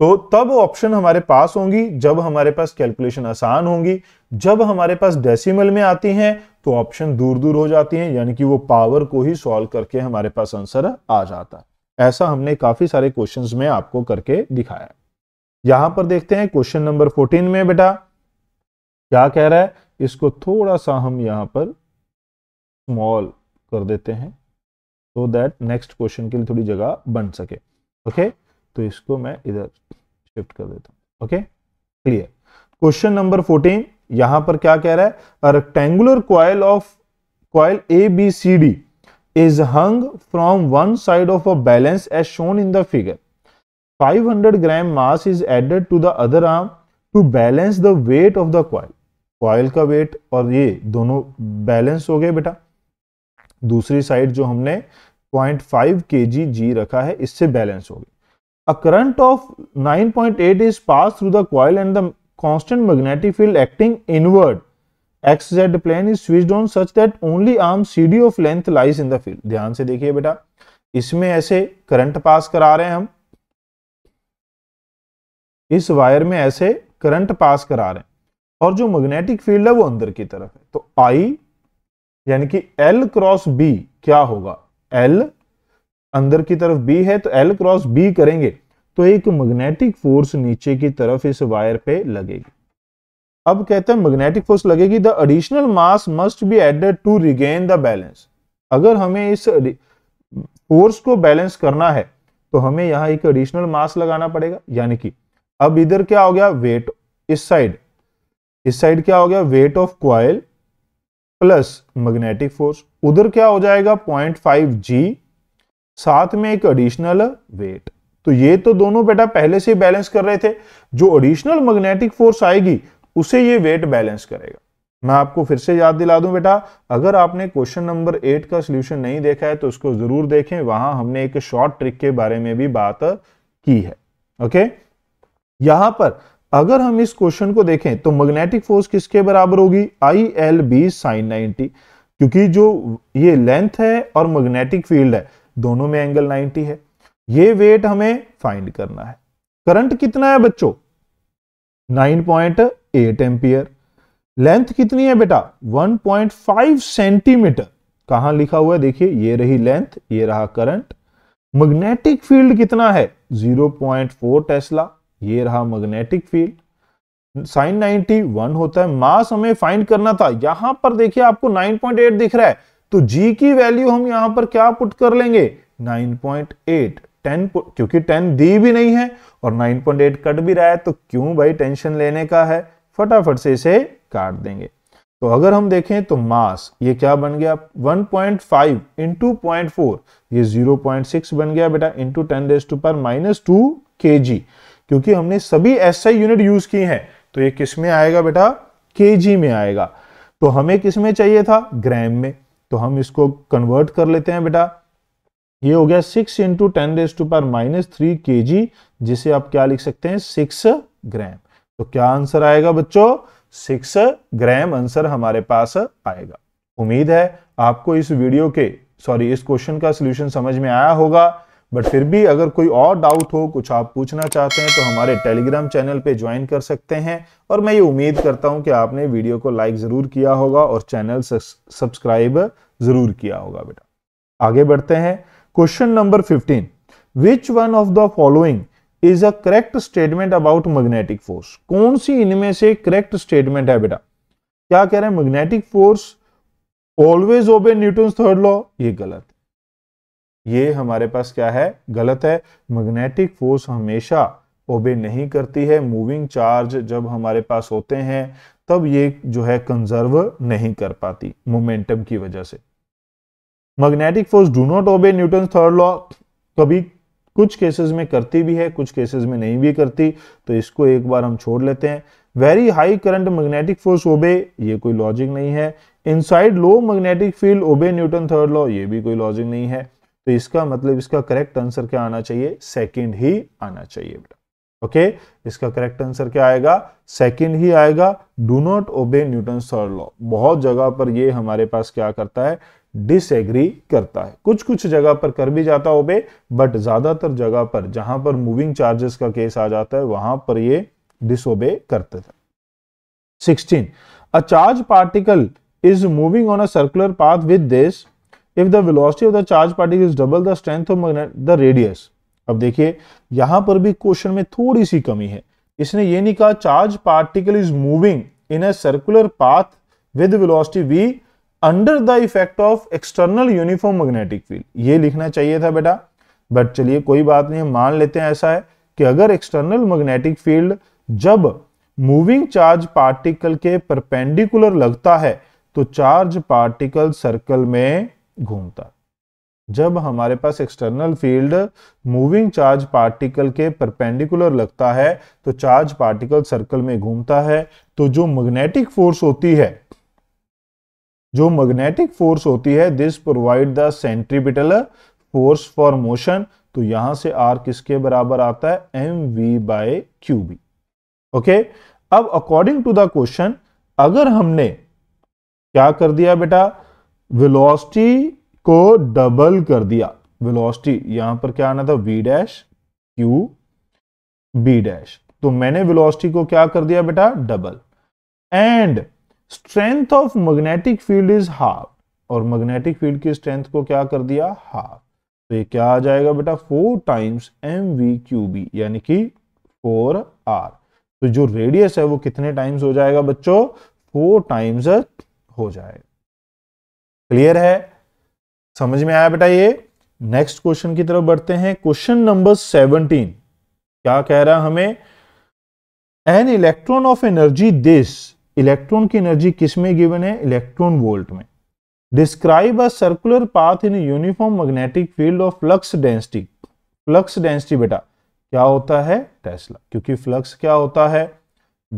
तो तब ऑप्शन हमारे पास होंगी जब हमारे पास कैलकुलेशन आसान होंगी जब हमारे पास डेसिमल में आती हैं तो ऑप्शन दूर दूर हो जाती हैं यानी कि वो पावर को ही सॉल्व करके हमारे पास आंसर आ जाता है ऐसा हमने काफी सारे क्वेश्चंस में आपको करके दिखाया यहां पर देखते हैं क्वेश्चन नंबर 14 में बेटा क्या कह रहा है इसको थोड़ा सा हम यहां पर स्मॉल कर देते हैं सो दैट नेक्स्ट क्वेश्चन के लिए थोड़ी जगह बन सके ओके okay? तो इसको मैं इधर शिफ्ट कर देता हूं okay clear question number fourteen यहां पर क्या कह रहा है rectangular coil of coil A B C D is hung from one side of a balance as shown in the figure 500 gram mass is added to the other arm to balance the weight of the coil coil का weight और ये दोनों balance हो गए बेटा दूसरी side जो हमने 0.5 केजी जी रखा है इससे बैलेंस हो गई A current of 9.8 is passed through the coil and the constant magnetic field acting inward. XZ plane is switched on such that only arm CD of length lies in the field. dhyan se dekhiye beta isme aise current pass kara rahe hain hum इस wire में ऐसे current pass करा रहे हैं और जो magnetic field है वो अंदर की तरफ है तो आई यानी कि एल क्रॉस बी क्या होगा एल अंदर की तरफ बी है तो एल क्रॉस बी करेंगे तो एक मैग्नेटिक फोर्स नीचे की तरफ इस वायर पे लगेगी अब कहते हैं मैग्नेटिक फोर्स लगेगी the additional mass must be added to regain the balance अगर हमें इस फोर्स को बैलेंस करना है तो हमें यहां एक एडिशनल मास लगाना पड़ेगा यानी कि अब इधर क्या हो गया वेट इस साइड इस साइड क्या हो गया weight of coil plus magnetic force उधर क्या हो जाएगा फाइव जी साथ में एक एडिशनल वेट तो ये तो दोनों बेटा पहले से बैलेंस कर रहे थे जो एडिशनल मैग्नेटिक फोर्स आएगी उसे ये वेट बैलेंस करेगा मैं आपको फिर से याद दिला दूं बेटा अगर आपने क्वेश्चन नंबर एट का सोल्यूशन नहीं देखा है तो उसको जरूर देखें वहां हमने एक शॉर्ट ट्रिक के बारे में भी बात की है ओके यहां पर अगर हम इस क्वेश्चन को देखें तो मैग्नेटिक फोर्स किसके बराबर होगी I L B sine ninety क्योंकि जो ये लेंथ है और मैग्नेटिक फील्ड है दोनों में एंगल 90 है ये वेट हमें फाइंड करना है करंट कितना है बच्चों 9.8 एम्पियर लेंथ कितनी है बेटा 1.5 सेंटीमीटर कहां लिखा हुआ है देखिए ये रही लेंथ ये रहा करंट मैग्नेटिक फील्ड कितना है 0.4 टेस्ला ये रहा मैग्नेटिक फील्ड साइन 91 होता है मास हमें फाइंड करना था यहां पर देखिए आपको 9.8 दिख रहा है तो G की वैल्यू हम यहां पर क्या पुट कर लेंगे 9.8 10 क्योंकि 10 दी भी नहीं है और 9.8 कट भी रहा है तो क्यों भाई टेंशन लेने का है फटाफट से इसे काट देंगे तो अगर हम देखें तो मास ये क्या बन गया 1.5 पॉइंट फाइव इंटू पॉइंट ये 0.6 बन गया बेटा इंटू टेन डेज टू पर माइनस टू के क्योंकि हमने सभी एस यूनिट यूज की हैं तो ये किस में आएगा बेटा के में आएगा तो हमें किस में चाहिए था ग्राम में तो हम इसको कन्वर्ट कर लेते हैं बेटा ये हो गया six into ten raise to पर माइनस थ्री के जी जिसे आप क्या लिख सकते हैं सिक्स ग्राम तो क्या आंसर आएगा बच्चों सिक्स ग्राम आंसर हमारे पास आएगा उम्मीद है आपको इस वीडियो के सॉरी इस क्वेश्चन का सोल्यूशन समझ में आया होगा बट फिर भी अगर कोई और डाउट हो कुछ आप पूछना चाहते हैं तो हमारे टेलीग्राम चैनल पे ज्वाइन कर सकते हैं और मैं ये उम्मीद करता हूं कि आपने वीडियो को लाइक ज़रूर किया होगा और चैनल सब्सक्राइब ज़रूर किया होगा बेटा आगे बढ़ते हैं question number fifteen which one of the following is a correct statement about magnetic force कौन सी इनमें से करेक्ट स्टेटमेंट है बेटा क्या कह रहे हैं magnetic force always obey Newton third law ये गलत ये हमारे पास क्या है गलत है मैग्नेटिक फोर्स हमेशा ओबे नहीं करती है मूविंग चार्ज जब हमारे पास होते हैं तब ये जो है कंजर्व नहीं कर पाती मोमेंटम की वजह से magnetic force do not obey Newton third law कभी कुछ केसेस में करती भी है कुछ केसेस में नहीं भी करती तो इसको एक बार हम छोड़ लेते हैं very high current magnetic force obey ये कोई लॉजिक नहीं है inside low magnetic field obey Newton third law ये भी कोई लॉजिक नहीं है तो इसका मतलब इसका करेक्ट आंसर क्या आना चाहिए सेकंड ही आना चाहिए बेटा ओके इसका करेक्ट आंसर क्या आएगा सेकंड ही आएगा डू नॉट ओबे न्यूटन सर लॉ बहुत जगह पर ये हमारे पास क्या करता है डिसएग्री करता है कुछ कुछ जगह पर कर भी जाता ओबे बट ज्यादातर जगह पर जहां पर मूविंग चार्जेस का केस आ जाता है वहां पर ये डिसओबे करते थे sixteen a charge particle is moving on a circular path with this if the velocity of the charge particle is double the strength of magnet the radius अब देखिए यहां पर भी क्वेश्चन में थोड़ी सी कमी है इसने ये नहीं कहा charge particle is moving in a circular path with velocity V under the effect of external uniform magnetic field ये लिखना चाहिए था बेटा बट चलिए कोई बात नहीं मान लेते हैं ऐसा है कि अगर एक्सटर्नल मैग्नेटिक फील्ड जब मूविंग चार्ज पार्टिकल के परपेंडिकुलर लगता है तो चार्ज पार्टिकल सर्कल में घूमता जब हमारे पास external field moving charge particle के परपेंडिकुलर लगता है तो चार्ज पार्टिकल सर्कल में घूमता है तो जो मैग्नेटिक फोर्स होती है जो मैग्नेटिक फोर्स होती है this provide the centripetal force for motion तो यहां से आर किसके बराबर आता है M V by Q B okay अब अकॉर्डिंग टू द क्वेश्चन अगर हमने क्या कर दिया बेटा वेलोसिटी को डबल कर दिया वेलोसिटी यहां पर क्या आना था V dash Q B dash तो मैंने वेलोसिटी को क्या कर दिया बेटा double and strength of magnetic field is half और मैग्नेटिक फील्ड की स्ट्रेंथ को क्या कर दिया हाफ तो ये क्या आ जाएगा बेटा four times M V Q B यानी कि फोर आर तो जो रेडियस है वो कितने टाइम्स हो जाएगा बच्चों फोर टाइम्स हो जाएगा क्लियर है समझ में आया बेटा ये नेक्स्ट क्वेश्चन की तरफ बढ़ते हैं क्वेश्चन नंबर सेवनटीन क्या कह रहा हमें an electron of energy this electron की एनर्जी किस में गिवन है इलेक्ट्रॉन वोल्ट में describe a circular path in uniform magnetic field of flux density flux density बेटा क्या होता है टेस्ला क्योंकि फ्लक्स क्या होता है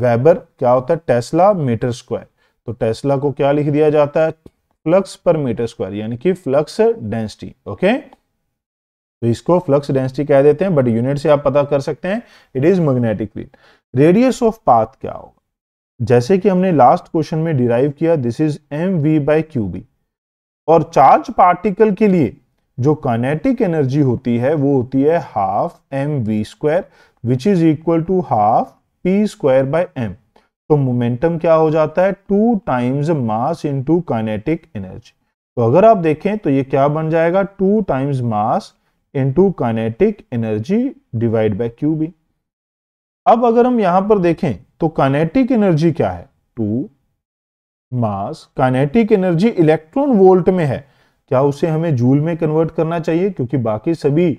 वेबर क्या होता है टेस्ला मीटर स्क्वायर तो टेस्ला को क्या लिख दिया जाता है फ्लक्स पर मीटर स्क्वायर यानी कि फ्लक्स डेंसिटी ओके तो इसको फ्लक्स डेंसिटी कह देते हैं बट यूनिट से आप पता कर सकते हैं it is magnetic field radius of path क्या होगा जैसे कि हमने लास्ट क्वेश्चन में डिराइव किया this is M we by Q B और चार्ज पार्टिकल के लिए जो कानेटिक एनर्जी होती है वो होती है half M V square which is equal to half P square by M तो मोमेंटम क्या हो जाता है two times mass into kinetic energy तो अगर आप देखें तो ये क्या बन जाएगा two times mass into kinetic energy divide by Q B अब अगर हम यहां पर देखें तो काइनेटिक एनर्जी क्या है two mass kinetic energy electron volt में है क्या उसे हमें जूल में कन्वर्ट करना चाहिए क्योंकि बाकी सभी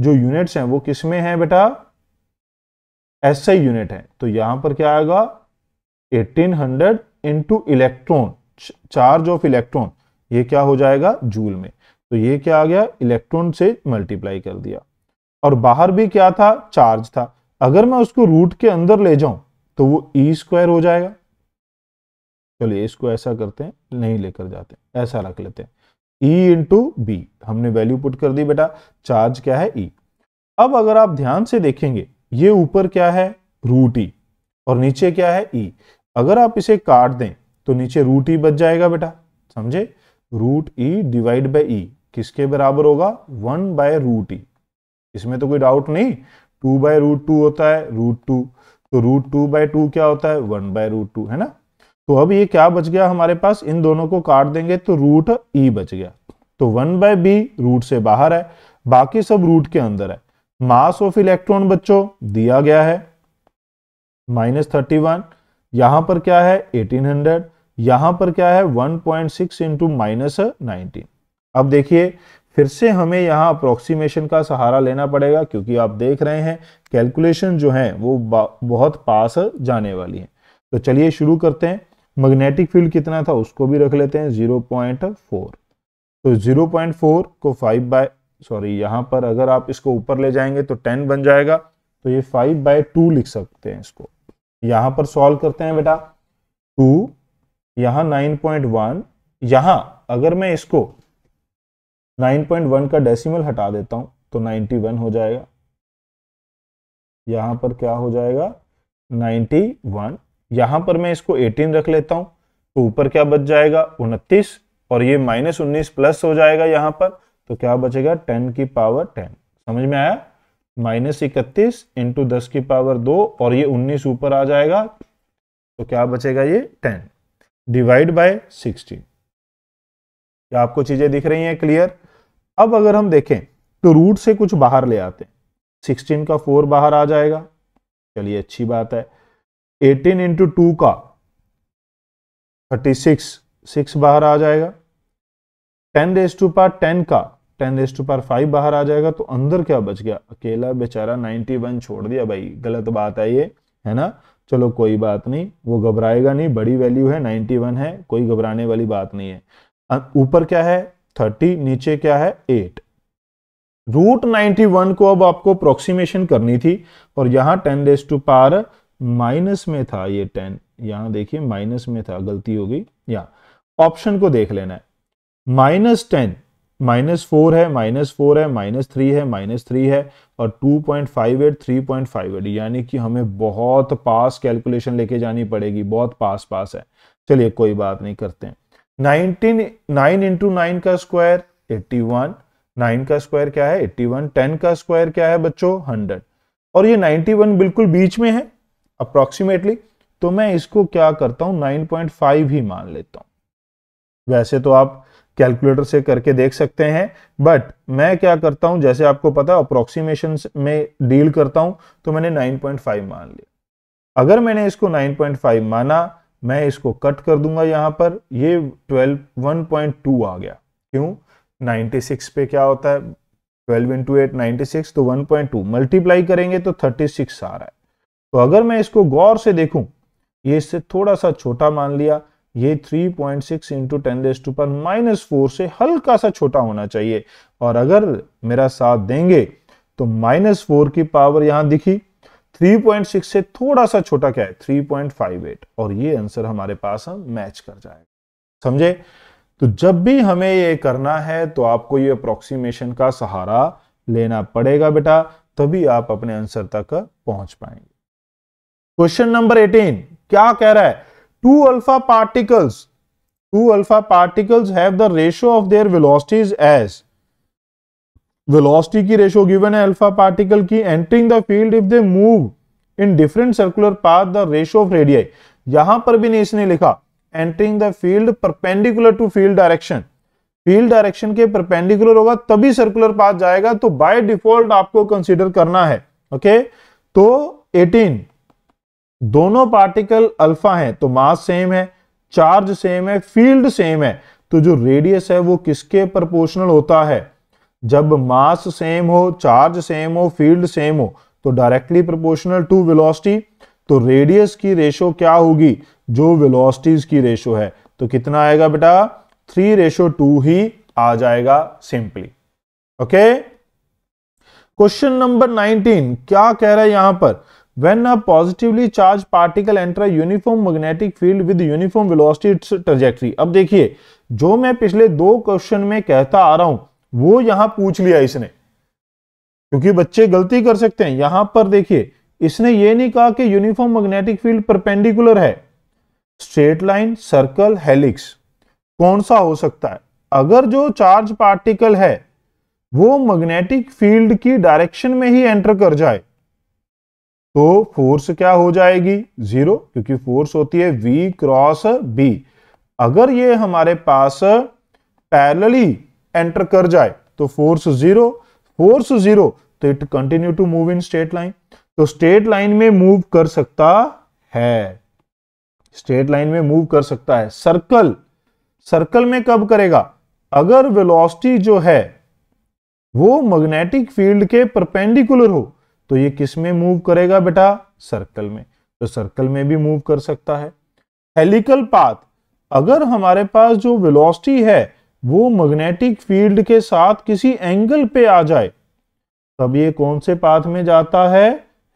जो यूनिट्स हैं वो किसमें हैं बेटा एसआई यूनिट है तो यहां पर क्या आएगा eighteen hundred into electron charge of electron ये क्या हो जाएगा जूल में तो ये क्या आ गया इलेक्ट्रॉन से मल्टीप्लाई कर दिया और बाहर भी क्या था चार्ज था अगर मैं उसको रूट के अंदर ले जाऊं तो वो ई e स्क्वायर हो जाएगा चलिए इसको ऐसा करते हैं नहीं लेकर जाते ऐसा रख लेते हैं ई इंटू बी हमने वैल्यू पुट कर दी बेटा चार्ज क्या है ई e. अब अगर आप ध्यान से देखेंगे ये ऊपर क्या है रूट ई e, और नीचे क्या है ई e. अगर आप इसे काट दें तो नीचे रूट ई e बच जाएगा बेटा समझे root E divide by E किसके बराबर होगा वन बाय रूट ई इसमें तो कोई डाउट नहीं टू बाय रूट टू होता है रूट टू तो रूट टू बाय टू क्या होता है वन बाय रूट टू है ना तो अब ये क्या बच गया हमारे पास इन दोनों को काट देंगे तो रूट ई e बच गया तो वन बाय बी रूट से बाहर है बाकी सब रूट के अंदर है मास ऑफ इलेक्ट्रॉन बच्चों दिया गया है माइनस थर्टी वन यहां पर क्या है 1800 यहां पर क्या है 1.6 point six into minus nineteen अब देखिए फिर से हमें यहाँ अप्रोक्सीमेशन का सहारा लेना पड़ेगा क्योंकि आप देख रहे हैं कैलकुलेशन जो है वो बहुत पास जाने वाली है तो चलिए शुरू करते हैं मैग्नेटिक फील्ड कितना था उसको भी रख लेते हैं 0.4 तो 0.4 को 5 बाय सॉरी यहां पर अगर आप इसको ऊपर ले जाएंगे तो 10 बन जाएगा तो ये 5 बाय टू लिख सकते हैं इसको यहां पर सॉल्व करते हैं बेटा टू यहां नाइन पॉइंट वन यहां अगर मैं इसको नाइन पॉइंट वन का डेसिमल हटा देता हूं तो नाइनटी वन हो जाएगा यहां पर क्या हो जाएगा नाइनटी वन यहां पर मैं इसको एटीन रख लेता हूं तो ऊपर क्या बच जाएगा उनतीस और ये माइनस उन्नीस प्लस हो जाएगा यहां पर तो क्या बचेगा टेन की पावर टेन समझ में आया माइनस इकतीस इंटू दस की पावर दो और ये उन्नीस ऊपर आ जाएगा तो क्या बचेगा ये टेन डिवाइड बाय सिक्सटीन क्या आपको चीजें दिख रही हैं क्लियर अब अगर हम देखें तो रूट से कुछ बाहर ले आते हैं सिक्सटीन का फोर बाहर आ जाएगा चलिए अच्छी बात है एटीन इंटू टू का थर्टी सिक्स सिक्स बाहर आ जाएगा ten raise to power ten का ten raise to power five बाहर आ जाएगा तो अंदर क्या बच गया अकेला बेचारा नाइन्टी वन छोड़ दिया भाई गलत बात है ये है ना चलो कोई बात नहीं वो घबराएगा नहीं बड़ी वैल्यू है वन है कोई घबराने वाली बात नहीं है ऊपर क्या है थर्टी नीचे क्या है एट रूट वन को अब आपको अप्रोक्सीमेशन करनी थी और यहाँ ten raise to power minus में था ये टेन यहाँ देखिए माइनस में था गलती हो गई यहाँ ऑप्शन को देख लेना है माइनस टेन माइनस फोर है माइनस फोर है माइनस थ्री है माइनस थ्री है और two point five eight three point five eight यानी कि हमें बहुत पास कैलकुलेशन लेके जानी पड़ेगी बहुत पास पास है चलिए कोई बात नहीं करते हैं नाइनटीन नाइन इंटू नाइन का स्क्वायर एट्टी वन नाइन का स्क्वायर क्या है एट्टी वन टेन का स्क्वायर क्या है बच्चों हंड्रेड और ये नाइन्टी वन बिल्कुल बीच में है अप्रॉक्सीमेटली तो मैं इसको क्या करता हूँ नाइन पॉइंट फाइव ही मान लेता हूँ वैसे तो आप कैलकुलेटर से करके देख सकते हैं बट मैं क्या करता हूं जैसे आपको पता है अप्रोक्सीमेशन में डील करता हूं तो मैंने 9.5 मान लिया अगर मैंने इसको 9.5 माना मैं इसको कट कर दूंगा यहां पर ये 12 1.2 आ गया क्यों 96 पे क्या होता है 12 इंटू एट नाइनटी तो 1.2 मल्टीप्लाई करेंगे तो 36 आ रहा है तो अगर मैं इसको गौर से देखूं ये इससे थोड़ा सा छोटा मान लिया ये 3.6 point six into ten raise to पर माइनस फोर से हल्का सा छोटा होना चाहिए और अगर मेरा साथ देंगे तो माइनस फोर की पावर यहां दिखी 3.6 से थोड़ा सा छोटा क्या है 3.58 और ये आंसर हमारे पास हम मैच कर जाएगा समझे तो जब भी हमें ये करना है तो आपको ये अप्रोक्सीमेशन का सहारा लेना पड़ेगा बेटा तभी आप अपने आंसर तक पहुंच पाएंगे क्वेश्चन नंबर 18 क्या कह रहा है two alpha particles two alpha particles have the ratio of their velocities as velocity ki ratio given hai alpha particle ki entering the field if they move in different circular path the ratio of radii yahan par bhi nahi isne likha entering the field perpendicular to field direction field direction के perpendicular होगा तभी circular path जाएगा तो by default आपको consider करना है okay okay? तो 18 दोनों पार्टिकल अल्फा हैं तो मास सेम है चार्ज सेम है फील्ड सेम है तो जो रेडियस है वो किसके प्रपोर्शनल होता है जब मास सेम हो चार्ज सेम हो फील्ड सेम हो तो डायरेक्टली प्रोपोर्शनल टू वेलोसिटी तो रेडियस की रेशो क्या होगी जो वेलोसिटीज की रेशो है तो कितना आएगा बेटा थ्री रेशो टू ही आ जाएगा simply okay question number nineteen क्या कह रहा है यहां पर When a positively charged particle enter a uniform magnetic field with uniform velocity its अब देखिए जो मैं पिछले दो क्वेश्चन में कहता आ रहा हूं वो यहां पूछ लिया इसने क्योंकि बच्चे गलती कर सकते हैं यहां पर देखिए इसने ये नहीं कहा कि यूनिफॉर्म मैग्नेटिक फील्ड परपेंडिकुलर है स्ट्रेट लाइन सर्कल हेलिक्स कौन सा हो सकता है अगर जो चार्ज पार्टिकल है वो मैग्नेटिक फील्ड की डायरेक्शन में ही एंटर कर जाए तो फोर्स क्या हो जाएगी जीरो क्योंकि फोर्स होती है वी क्रॉस बी अगर ये हमारे पास पैरेलली एंटर कर जाए तो फोर्स जीरो फोर्स जीरो तो it continue to move in straight line तो स्ट्रेट लाइन में मूव कर सकता है स्ट्रेट लाइन में मूव कर सकता है सर्कल सर्कल में कब करेगा अगर वेलोसिटी जो है वो मैग्नेटिक फील्ड के परपेंडिकुलर हो तो ये किस में मूव करेगा बेटा सर्कल में तो सर्कल में भी मूव कर सकता है हेलिकल पाथ अगर हमारे पास जो वेलोसिटी है वो मैग्नेटिक फील्ड के साथ किसी एंगल पे आ जाए तब ये कौन से पाथ में जाता है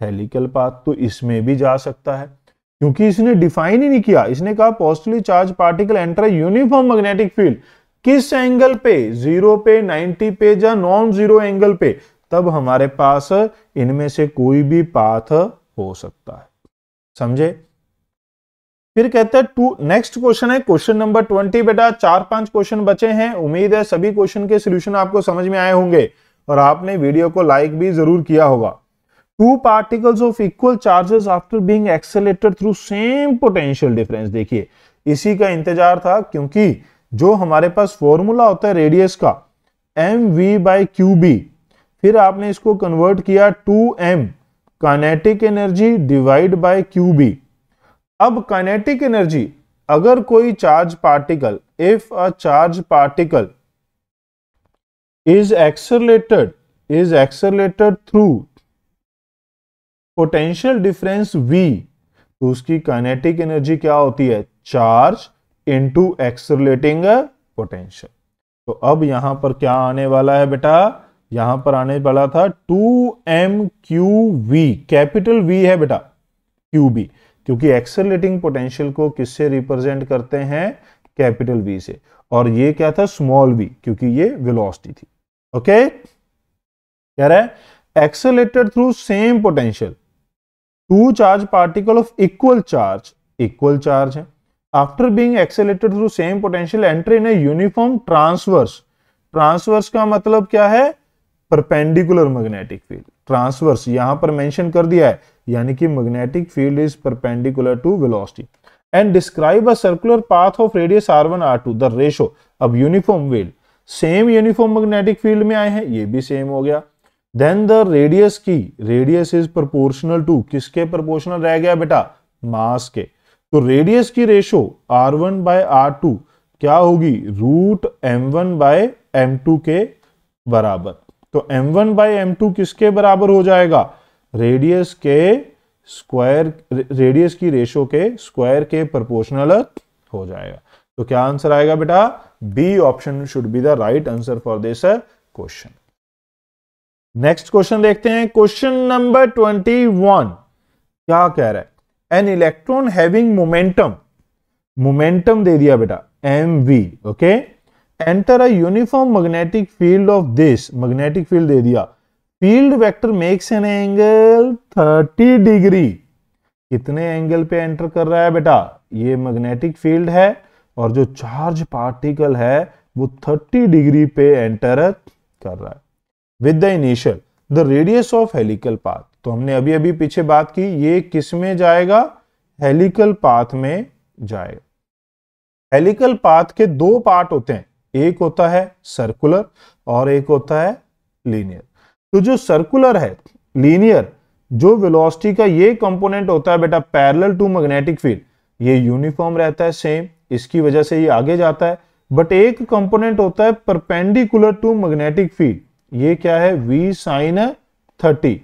हेलिकल पाथ तो इसमें भी जा सकता है क्योंकि इसने डिफाइन ही नहीं किया इसने कहा positively charge particle enter uniform magnetic field किस एंगल पे जीरो पे नाइनटी पे या नॉन जीरो एंगल पे तब हमारे पास इनमें से कोई भी पाथ हो सकता है समझे फिर कहते हैं टू नेक्स्ट क्वेश्चन है क्वेश्चन नंबर ट्वेंटी बेटा चार पांच क्वेश्चन बचे हैं उम्मीद है सभी क्वेश्चन के सोल्यूशन आपको समझ में आए होंगे और आपने वीडियो को लाइक भी जरूर किया होगा two particles of equal charges after being accelerated through same potential difference देखिए इसी का इंतजार था क्योंकि जो हमारे पास फॉर्मूला होता है रेडियस का M we by Q B फिर आपने इसको कन्वर्ट किया two M kinetic energy divide by Q B अब काइनेटिक एनर्जी अगर कोई charge particle if a charge particle is accelerated is accelerated through potential difference v तो उसकी काइनेटिक एनर्जी क्या होती है चार्ज इनटू एक्सलेटिंग पोटेंशियल तो अब यहां पर क्या आने वाला है बेटा यहां पर आने वाला था two M Q V capital V है बेटा क्यू बी क्योंकि एक्सेलेटिंग पोटेंशियल को किससे रिप्रेजेंट करते हैं कैपिटल वी से और ये क्या था स्मॉल वी क्योंकि ये वेलोसिटी थी ओके कह रहा है accelerated through same potential two charge particle of equal charge equal charge है after being accelerated through same potential entry in a uniform transverse transverse का मतलब क्या है परपेंडिकुलर मैग्नेटिक फील्ड ट्रांसवर्स यहां पर मेंशन कर दिया है यानी कि magnetic field is perpendicular to velocity and describe a circular path of radius r one r two the ratio अब uniform well same uniform magnetic field में आए हैं ये भी सेम हो गया देन द रेडियस की रेडियस इज प्रोपोर्शनल टू किसके प्रोपोर्शनल रह गया बेटा मास के तो रेडियस की ratio r one by r two क्या होगी root m one by m to के बराबर तो m1 वन बाई एम किसके बराबर हो जाएगा रेडियस के स्क्वायर रेडियस की रेशो के स्क्वायर के प्रोपोर्शनल हो जाएगा तो क्या आंसर आएगा बेटा B option should be the right answer for this question next question देखते हैं क्वेश्चन नंबर ट्वेंटी वन क्या कह रहा है an electron having momentum momentum दे दिया बेटा m v okay enter a uniform magnetic field of this magnetic field दे दिया field vector makes an angle 30 degree कितने एंगल पे एंटर कर रहा है बेटा ये मैग्नेटिक फील्ड है और जो चार्ज पार्टिकल है वो 30 डिग्री पे एंटर कर रहा है with the initial the radius of helical path तो हमने अभी अभी पीछे बात की ये किस में जाएगा हेलिकल पाथ में जाएगा हेलिकल पाथ के दो पार्ट होते हैं एक होता है सर्कुलर और एक होता है लीनियर तो जो सर्कुलर है लीनियर जो वेलोसिटी का ये कंपोनेंट होता है बेटा पैरेलल टू मैग्नेटिक फील्ड ये यूनिफॉर्म रहता है सेम इसकी वजह से ये आगे जाता है बट एक कंपोनेंट होता है परपेंडिकुलर टू मैग्नेटिक फील्ड ये क्या है वी साइन थर्टी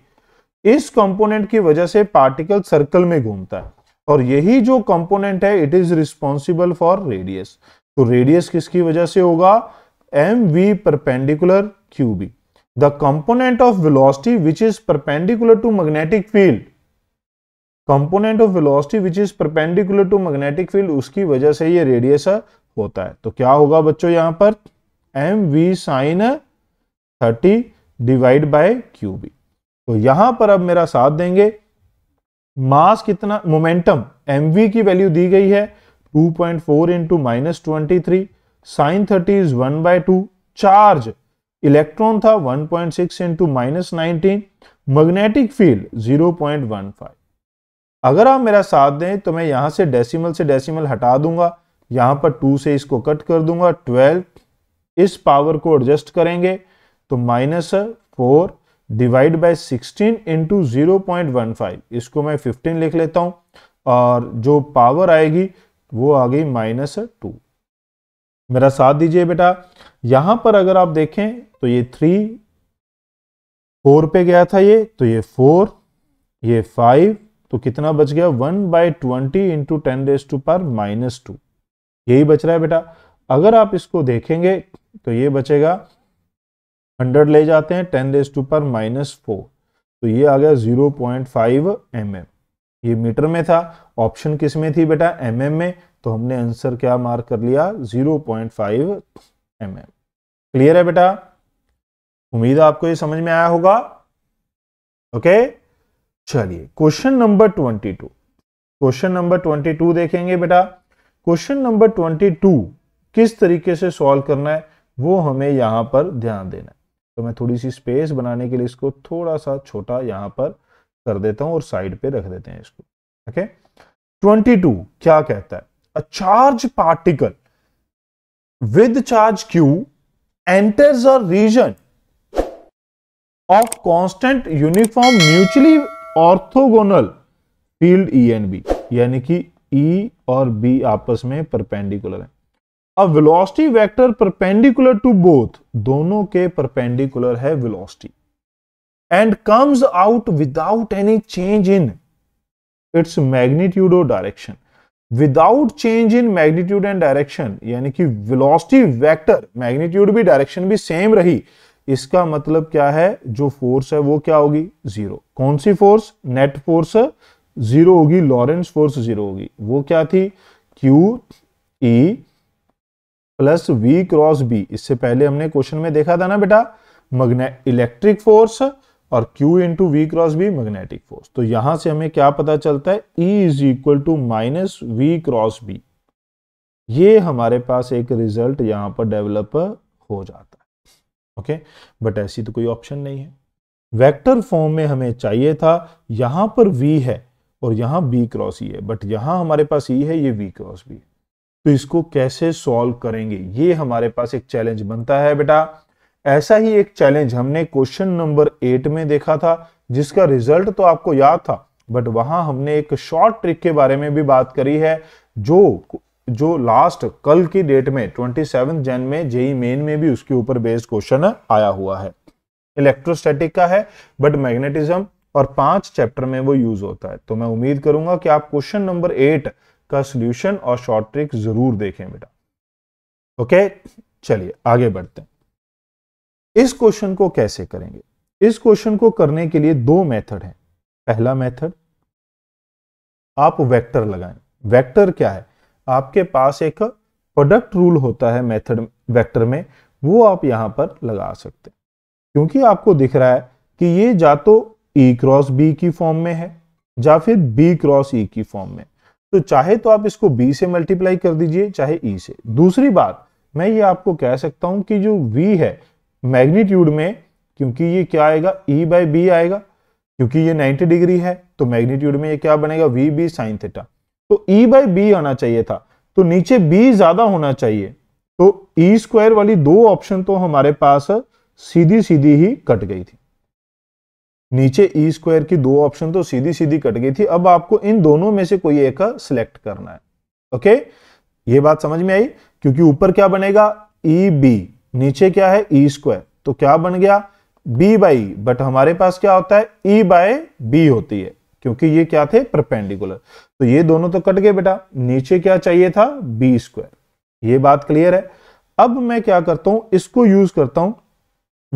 इस कंपोनेंट की वजह से पार्टिकल सर्कल में घूमता है और यही जो कंपोनेंट है it is responsible for radius तो रेडियस किसकी वजह से होगा m v perpendicular q B the component of velocity which is perpendicular to magnetic field component of velocity which is perpendicular to magnetic field उसकी वजह से ये रेडियस होता है तो क्या होगा बच्चों यहां पर m v sine thirty divide by Q B तो यहां पर अब मेरा साथ देंगे मास कितना मोमेंटम एम वी की वैल्यू दी गई है two point four into minus twenty three sine thirty is one by two charge electron था one point six into minus nineteen magnetic field zero point one five अगर आप मेरा साथ दें तो मैं यहां से डेसिमल से डेसिमल हटा दूंगा यहाँ पर टू से इसको कट कर दूंगा ट्वेल्व इस पावर को एडजस्ट करेंगे तो minus four divide by sixteen into zero point one five इसको मैं फिफ्टीन लिख लेता हूं और जो पावर आएगी वो आ गई माइनस टू मेरा साथ दीजिए बेटा यहां पर अगर आप देखें तो ये थ्री फोर पे गया था ये तो ये फोर ये फाइव तो कितना बच गया one by twenty into ten raise to पर माइनस टू यही बच रहा है बेटा अगर आप इसको देखेंगे तो ये बचेगा हंड्रेड ले जाते हैं टेन रेस टू पर माइनस फोर तो ये आ गया zero point five m m ये मीटर में था ऑप्शन किस में थी बेटा एम mm में तो हमने आंसर क्या मार्क कर लिया 0.5 पॉइंट mm. क्लियर है बेटा उम्मीद आपको ये समझ में आया होगा ओके चलिए क्वेश्चन नंबर 22 क्वेश्चन नंबर 22 देखेंगे बेटा क्वेश्चन नंबर 22 किस तरीके से सॉल्व करना है वो हमें यहां पर ध्यान देना है तो मैं थोड़ी सी स्पेस बनाने के लिए इसको थोड़ा सा छोटा यहां पर कर देता हूं और साइड पे रख देते हैं इसको ओके ट्वेंटी टू क्या कहता है a charge particle with charge q enters a region of constant uniform mutually orthogonal field E and B यानी कि ई e और बी आपस में परपेंडिकुलर है a velocity vector perpendicular to both दोनों के परपेंडिकुलर है velocity and comes out without any change in its magnitude और direction without change in magnitude and direction यानी कि वेलोसिटी वेक्टर मैग्नीट्यूड भी डायरेक्शन भी सेम रही इसका मतलब क्या है जो फोर्स है वो क्या होगी जीरो कौन सी फोर्स नेट फोर्स जीरो होगी लॉरेंस फोर्स जीरो होगी वो क्या थी q E plus v cross B इससे पहले हमने क्वेश्चन में देखा था ना बेटा इलेक्ट्रिक फोर्स और Q into v cross B magnetic force तो यहां से हमें क्या पता चलता है E is equal to minus v cross B ये हमारे पास एक रिजल्ट यहां पर डेवलप हो जाता है ओके बट ऐसी तो कोई ऑप्शन नहीं है वेक्टर फॉर्म में हमें चाहिए था यहां पर V है और यहां B क्रॉस E है बट यहां हमारे पास E है ये V क्रॉस B है तो इसको कैसे सॉल्व करेंगे ये हमारे पास एक चैलेंज बनता है बेटा ऐसा ही एक चैलेंज हमने क्वेश्चन नंबर एट में देखा था जिसका रिजल्ट तो आपको याद था बट वहां हमने एक शॉर्ट ट्रिक के बारे में भी बात करी है जो जो लास्ट कल की डेट में ट्वेंटी जैन में जेई मेन e में भी उसके ऊपर बेस्ड क्वेश्चन आया हुआ है इलेक्ट्रोस्टैटिक का है बट मैग्नेटिज्म और पांच चैप्टर में वो यूज होता है तो मैं उम्मीद करूंगा कि आप क्वेश्चन नंबर एट का सोल्यूशन और शॉर्ट ट्रिक जरूर देखें बेटा ओके चलिए आगे बढ़ते हैं इस क्वेश्चन को कैसे करेंगे इस क्वेश्चन को करने के लिए दो मेथड हैं पहला मेथड आप वेक्टर लगाएं वेक्टर क्या है आपके पास एक प्रोडक्ट रूल होता है मेथड वेक्टर में वो आप यहां पर लगा सकते हैं क्योंकि आपको दिख रहा है कि ये या तो ई क्रॉस बी की फॉर्म में है या फिर बी क्रॉस ई की फॉर्म में तो चाहे तो आप इसको बी से मल्टीप्लाई कर दीजिए चाहे ई e से दूसरी बात मैं ये आपको कह सकता हूं कि जो वी है मैग्नीट्यूड में क्योंकि ये क्या आएगा ई बाई बी आएगा क्योंकि ये 90 डिग्री है तो मैग्नीट्यूड में ये क्या बनेगा वी बी साइन थीटा तो ई बाई बी आना चाहिए था तो नीचे बी ज्यादा होना चाहिए तो ई e स्क्वायर वाली दो ऑप्शन तो हमारे पास सीधी सीधी ही कट गई थी नीचे ई e स्क्वायर की दो ऑप्शन तो सीधी सीधी कट गई थी अब आपको इन दोनों में से कोई एक सिलेक्ट करना है ओके ये बात समझ में आई क्योंकि ऊपर क्या बनेगा ई e बी नीचे क्या है ई e स्क्वायर तो क्या बन गया बी बाई बट हमारे पास क्या होता है ई बाय बी होती है क्योंकि ये क्या थे परपेंडिकुलर तो ये दोनों तो कट गए बेटा नीचे क्या चाहिए था बी स्क्वायर ये बात क्लियर है अब मैं क्या करता हूं इसको यूज करता हूं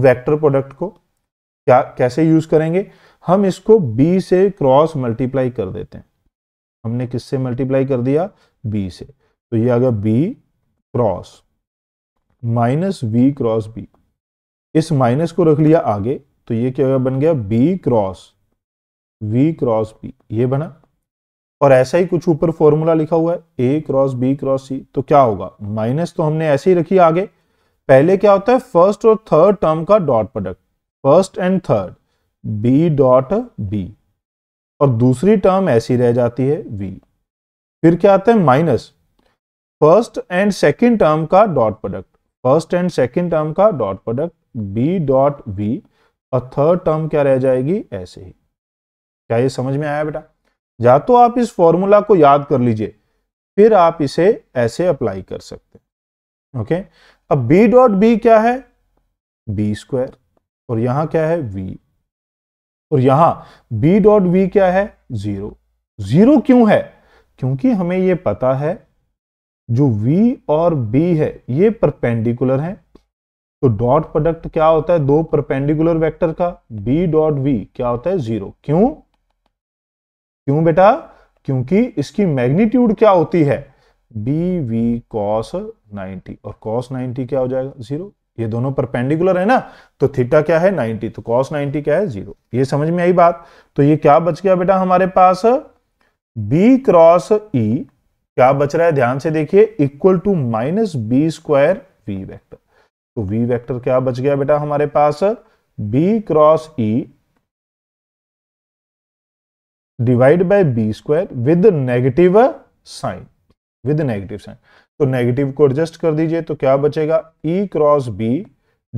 वेक्टर प्रोडक्ट को क्या कैसे यूज करेंगे हम इसको बी से क्रॉस मल्टीप्लाई कर देते हैं हमने किससे मल्टीप्लाई कर दिया बी से तो ये आ गया B cross minus B cross B इस माइनस को रख लिया आगे तो ये क्या बन गया B cross v cross B ये बना और ऐसा ही कुछ ऊपर फॉर्मूला लिखा हुआ है A cross B cross C तो क्या होगा माइनस तो हमने ऐसे ही रखी आगे पहले क्या होता है फर्स्ट और थर्ड टर्म का dot product first and third B dot B और दूसरी टर्म ऐसी रह जाती है वी फिर क्या आता है minus first and second term का dot product first and second term का dot product B dot v और थर्ड टर्म क्या रह जाएगी ऐसे ही क्या ये समझ में आया बेटा या तो आप इस फॉर्मूला को याद कर लीजिए फिर आप इसे ऐसे अप्लाई कर सकते हैं ओके अब बी डॉट बी क्या है बी स्क्वायर और यहां क्या है वी और यहां बी डॉट वी क्या है जीरो जीरो क्यों है क्योंकि हमें यह पता है जो V और B है ये परपेंडिकुलर हैं तो डॉट प्रोडक्ट क्या होता है दो परपेंडिकुलर वेक्टर का B डॉट V क्या होता है जीरो क्यों क्यों बेटा क्योंकि इसकी मैग्नीट्यूड क्या होती है बी वी कॉस नाइनटी और कॉस नाइनटी क्या हो जाएगा जीरो ये दोनों परपेंडिकुलर है ना तो थीटा क्या है नाइनटी तो कॉस नाइनटी क्या है जीरो ये समझ में आई बात तो ये क्या बच गया बेटा हमारे पास बी क्रॉस ई क्या बच रहा है ध्यान से देखिए equal to minus B square v vector तो वी वैक्टर क्या बच गया बेटा हमारे पास B cross E divide by B square with negative sign with negative sign तो नेगेटिव को एडजस्ट कर दीजिए तो क्या बचेगा E cross B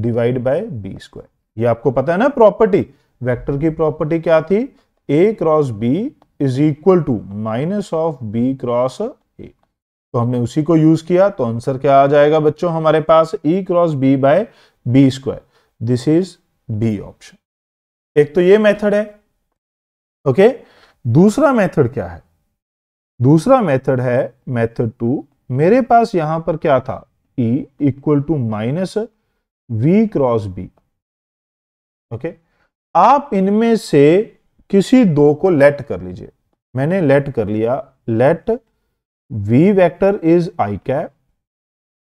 divide by B square ये आपको पता है ना प्रॉपर्टी वेक्टर की प्रॉपर्टी क्या थी A cross B is equal to minus of B cross तो हमने उसी को यूज किया तो आंसर क्या आ जाएगा बच्चों हमारे पास E cross B by B square this is B option एक तो ये मेथड है ओके दूसरा मेथड क्या है दूसरा मेथड है मेथड टू मेरे पास यहां पर क्या था e equal to minus v cross B okay आप इनमें से किसी दो को लेट कर लीजिए मैंने लेट कर लिया let v vector is i cap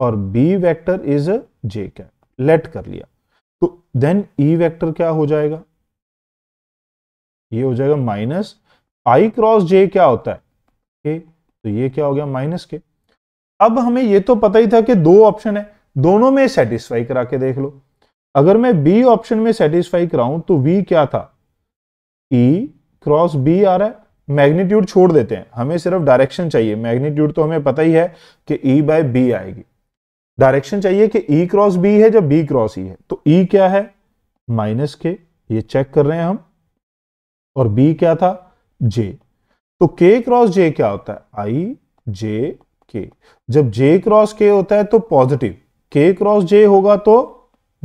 और b vector is j cap let कर लिया तो देन e वेक्टर क्या हो जाएगा ये हो जाएगा माइनस i क्रॉस j क्या होता है के तो ये क्या हो गया माइनस के अब हमें ये तो पता ही था कि दो ऑप्शन है दोनों में सेटिस्फाई करा के देख लो अगर मैं b ऑप्शन में सेटिस्फाई कराऊं तो v क्या था e क्रॉस b आ रहा है मैग्नीट्यूड छोड़ देते हैं हमें सिर्फ डायरेक्शन चाहिए मैग्नीट्यूड तो हमें पता ही है कि ई बाय बी आएगी डायरेक्शन चाहिए कि ई क्रॉस बी है जब बी क्रॉस ई है तो ई e क्या है माइनस के ये चेक कर रहे हैं हम और बी क्या था जे तो के क्रॉस जे क्या होता है आई जे के जब जे क्रॉस के होता है तो पॉजिटिव के क्रॉस जे होगा तो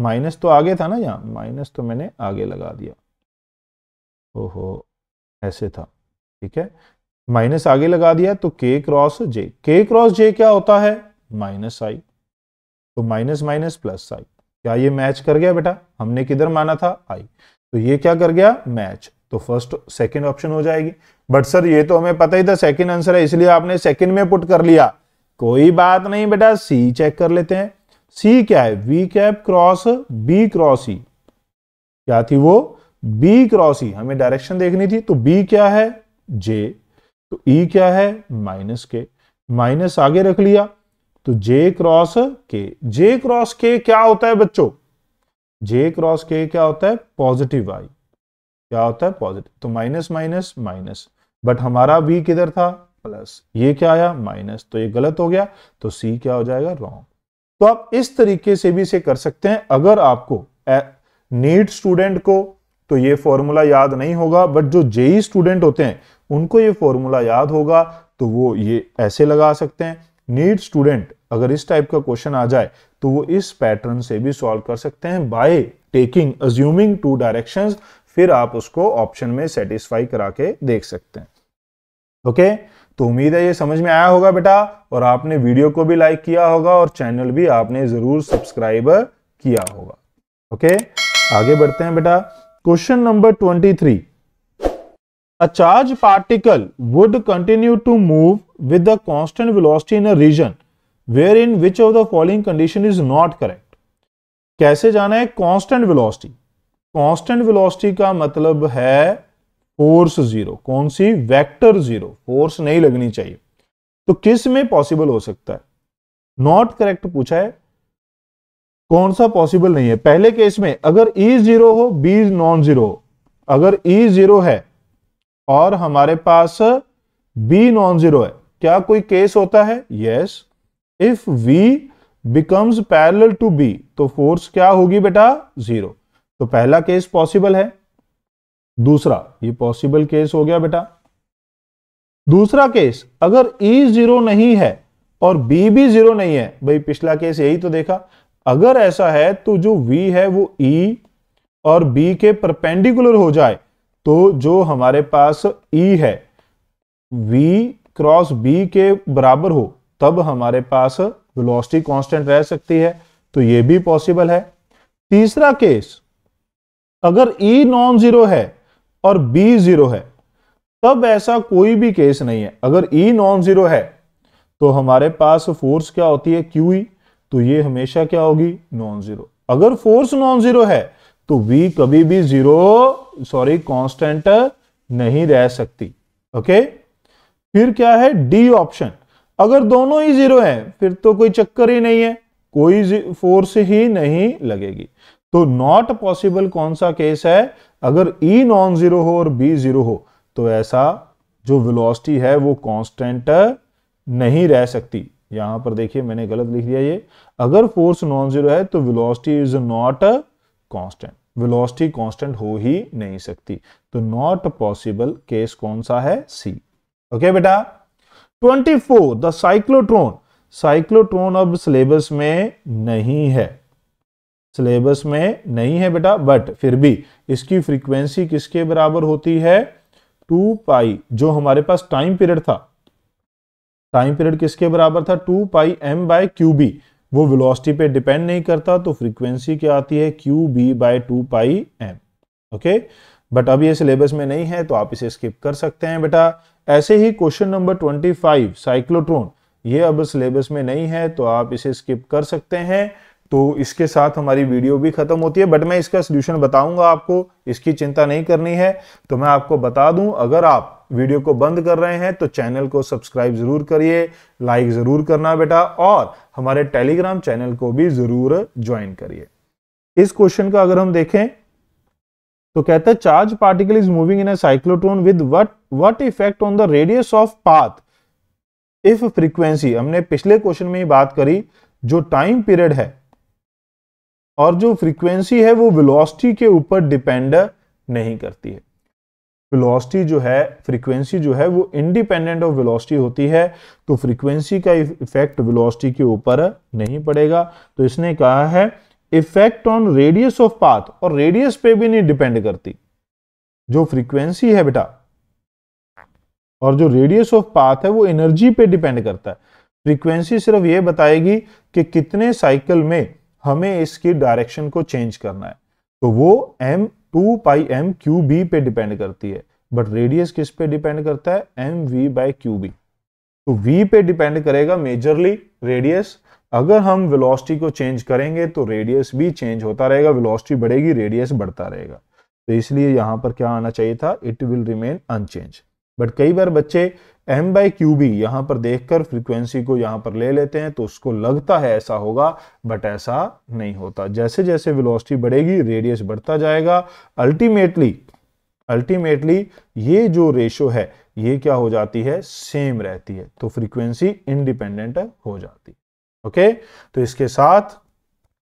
माइनस तो आगे था ना यहां माइनस तो मैंने आगे लगा दिया ओहो ऐसे था ठीक है माइनस आगे लगा दिया तो के क्रॉस जे के क्रॉस जे क्या होता है माइनस आई तो माइनस माइनस प्लस आई क्या ये मैच कर गया बेटा हमने किधर माना था आई तो ये क्या कर गया मैच तो फर्स्ट सेकंड ऑप्शन हो जाएगी बट सर ये तो हमें पता ही था सेकंड आंसर है इसलिए आपने सेकंड में पुट कर लिया कोई बात नहीं बेटा सी चेक कर लेते हैं सी क्या है v cap cross B cross E क्या थी वो बी क्रॉस ई हमें डायरेक्शन देखनी थी तो बी क्या है जे तो ई e क्या है माइनस के माइनस आगे रख लिया तो जे क्रॉस के जे क्रॉस के क्या होता है बच्चों जे क्रॉस के क्या होता है पॉजिटिव आई क्या होता है पॉजिटिव तो माइनस माइनस माइनस बट हमारा बी किधर था प्लस ये क्या आया माइनस तो ये गलत हो गया तो सी क्या हो जाएगा रॉन्ग तो आप इस तरीके से भी इसे कर सकते हैं अगर आपको नीट स्टूडेंट को तो ये फॉर्मूला याद नहीं होगा बट जो जेई स्टूडेंट होते हैं उनको ये फॉर्मूला याद होगा तो वो ये ऐसे लगा सकते हैं नीट स्टूडेंट अगर इस टाइप का क्वेश्चन आ जाए तो वो इस पैटर्न से भी सॉल्व कर सकते हैं by taking assuming two directions फिर आप उसको ऑप्शन में सेटिस्फाई करा के देख सकते हैं ओके okay? तो उम्मीद है ये समझ में आया होगा बेटा और आपने वीडियो को भी लाइक किया होगा और चैनल भी आपने जरूर सब्सक्राइब किया होगा ओके okay? आगे बढ़ते हैं बेटा question number 23 a charge particle would continue to move with a constant velocity in a region where in which of the following condition is not correct कैसे जाना है कॉन्स्टेंट वेलोसिटी कॉन्स्टेंट वेलोसिटी का मतलब है फोर्स जीरो कौन C vector zero force नहीं लगनी चाहिए तो किस में पॉसिबल हो सकता है नॉट करेक्ट पूछा है कौन सा पॉसिबल नहीं है पहले केस में अगर ई e जीरो हो बी नॉन जीरो अगर ई e जीरो है और हमारे पास बी नॉन जीरो है क्या कोई केस होता है yes if we becomes parallel to B तो फोर्स क्या होगी बेटा जीरो तो पहला केस पॉसिबल है दूसरा ये पॉसिबल केस हो गया बेटा दूसरा केस अगर ई e जीरो नहीं है और बी भी जीरो नहीं है भाई पिछला केस यही तो देखा अगर ऐसा है तो जो v है वो e और b के परपेंडिकुलर हो जाए तो जो हमारे पास e है v क्रॉस b के बराबर हो तब हमारे पास वेलोसिटी कांस्टेंट रह सकती है तो ये भी पॉसिबल है तीसरा केस अगर e नॉन जीरो है और b जीरो है तब ऐसा कोई भी केस नहीं है अगर e नॉन जीरो है तो हमारे पास फोर्स क्या होती है क्यू ई e। तो ये हमेशा क्या होगी नॉन जीरो अगर फोर्स नॉन जीरो है तो v कभी भी जीरो सॉरी कांस्टेंट नहीं रह सकती ओके फिर क्या है डी ऑप्शन अगर दोनों ही जीरो हैं फिर तो कोई चक्कर ही नहीं है कोई फोर्स ही नहीं लगेगी तो नॉट पॉसिबल कौन सा केस है अगर ई नॉन जीरो हो और बी जीरो हो तो ऐसा जो वेलोसिटी है वो कांस्टेंट नहीं रह सकती यहां पर देखिए मैंने गलत लिख दिया ये अगर फोर्स नॉन जीरो है तो velocity is not a constant velocity constant हो ही नहीं सकती तो नॉट पॉसिबल केस कौन सा है सी ओके बेटा बेटा 24 द साइक्लोट्रोन साइक्लोट्रोन अब सिलेबस में नहीं है सिलेबस में नहीं है बेटा बट फिर भी इसकी फ्रीक्वेंसी किसके बराबर होती है टू पाई जो हमारे पास टाइम पीरियड था टाइम पीरियड किसके बराबर था two pi m by Q B वो वेलोसिटी पे डिपेंड नहीं करता तो फ्रीक्वेंसी क्या आती है q B by two pi m okay but अब ये सिलेबस में नहीं है तो आप इसे स्किप कर सकते हैं बेटा ऐसे ही question number twenty five cyclotron ये अब सिलेबस में नहीं है तो आप इसे स्किप कर सकते हैं तो इसके साथ हमारी वीडियो भी खत्म होती है बट मैं इसका सोल्यूशन बताऊंगा आपको इसकी चिंता नहीं करनी है तो मैं आपको बता दूं अगर आप वीडियो को बंद कर रहे हैं तो चैनल को सब्सक्राइब जरूर करिए लाइक जरूर करना बेटा और हमारे टेलीग्राम चैनल को भी जरूर ज्वाइन करिए इस क्वेश्चन का अगर हम देखें तो कहते हैं charge particle is moving in a cyclotron with what what effect on the radius of path if frequency हमने पिछले क्वेश्चन में ही बात करी जो टाइम पीरियड है और जो फ्रीक्वेंसी है वो वेलोसिटी के ऊपर डिपेंड नहीं करती है वेलोसिटी जो है फ्रीक्वेंसी जो है वो इंडिपेंडेंट ऑफ वेलोसिटी होती है तो फ्रीक्वेंसी का इफेक्ट वेलोसिटी के ऊपर नहीं पड़ेगा तो इसने कहा है effect on radius of path और रेडियस पे भी नहीं डिपेंड करती जो फ्रीक्वेंसी है बेटा और जो रेडियस ऑफ पाथ है वो एनर्जी पे डिपेंड करता है फ्रीक्वेंसी सिर्फ ये बताएगी कि कितने साइकिल में हमें इसकी डायरेक्शन को चेंज करना है तो वो m two pi m q B पे डिपेंड करती है बट रेडियस किस पे डिपेंड करता है M we by Q B तो वी पे डिपेंड करेगा मेजरली रेडियस अगर हम वेलोसिटी को चेंज करेंगे तो रेडियस भी चेंज होता रहेगा वेलोसिटी बढ़ेगी रेडियस बढ़ता रहेगा तो इसलिए यहां पर क्या आना चाहिए था it will remain unchanged but कई बार बच्चे एम बाई क्यू भी यहां पर देखकर फ्रीक्वेंसी को यहां पर ले लेते हैं तो उसको लगता है ऐसा होगा बट ऐसा नहीं होता जैसे जैसे वेलोसिटी बढ़ेगी रेडियस बढ़ता जाएगा अल्टीमेटली अल्टीमेटली ये जो रेशो है ये क्या हो जाती है सेम रहती है तो फ्रीक्वेंसी इंडिपेंडेंट हो जाती है ओके तो इसके साथ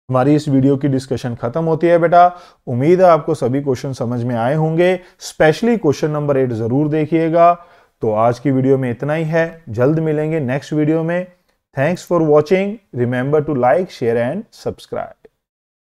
हमारी इस वीडियो की डिस्कशन खत्म होती है बेटा उम्मीद है आपको सभी क्वेश्चन समझ में आए होंगे स्पेशली क्वेश्चन नंबर एट जरूर देखिएगा तो आज की वीडियो में इतना ही है जल्द मिलेंगे नेक्स्ट वीडियो में thanks for watching remember to like share and subscribe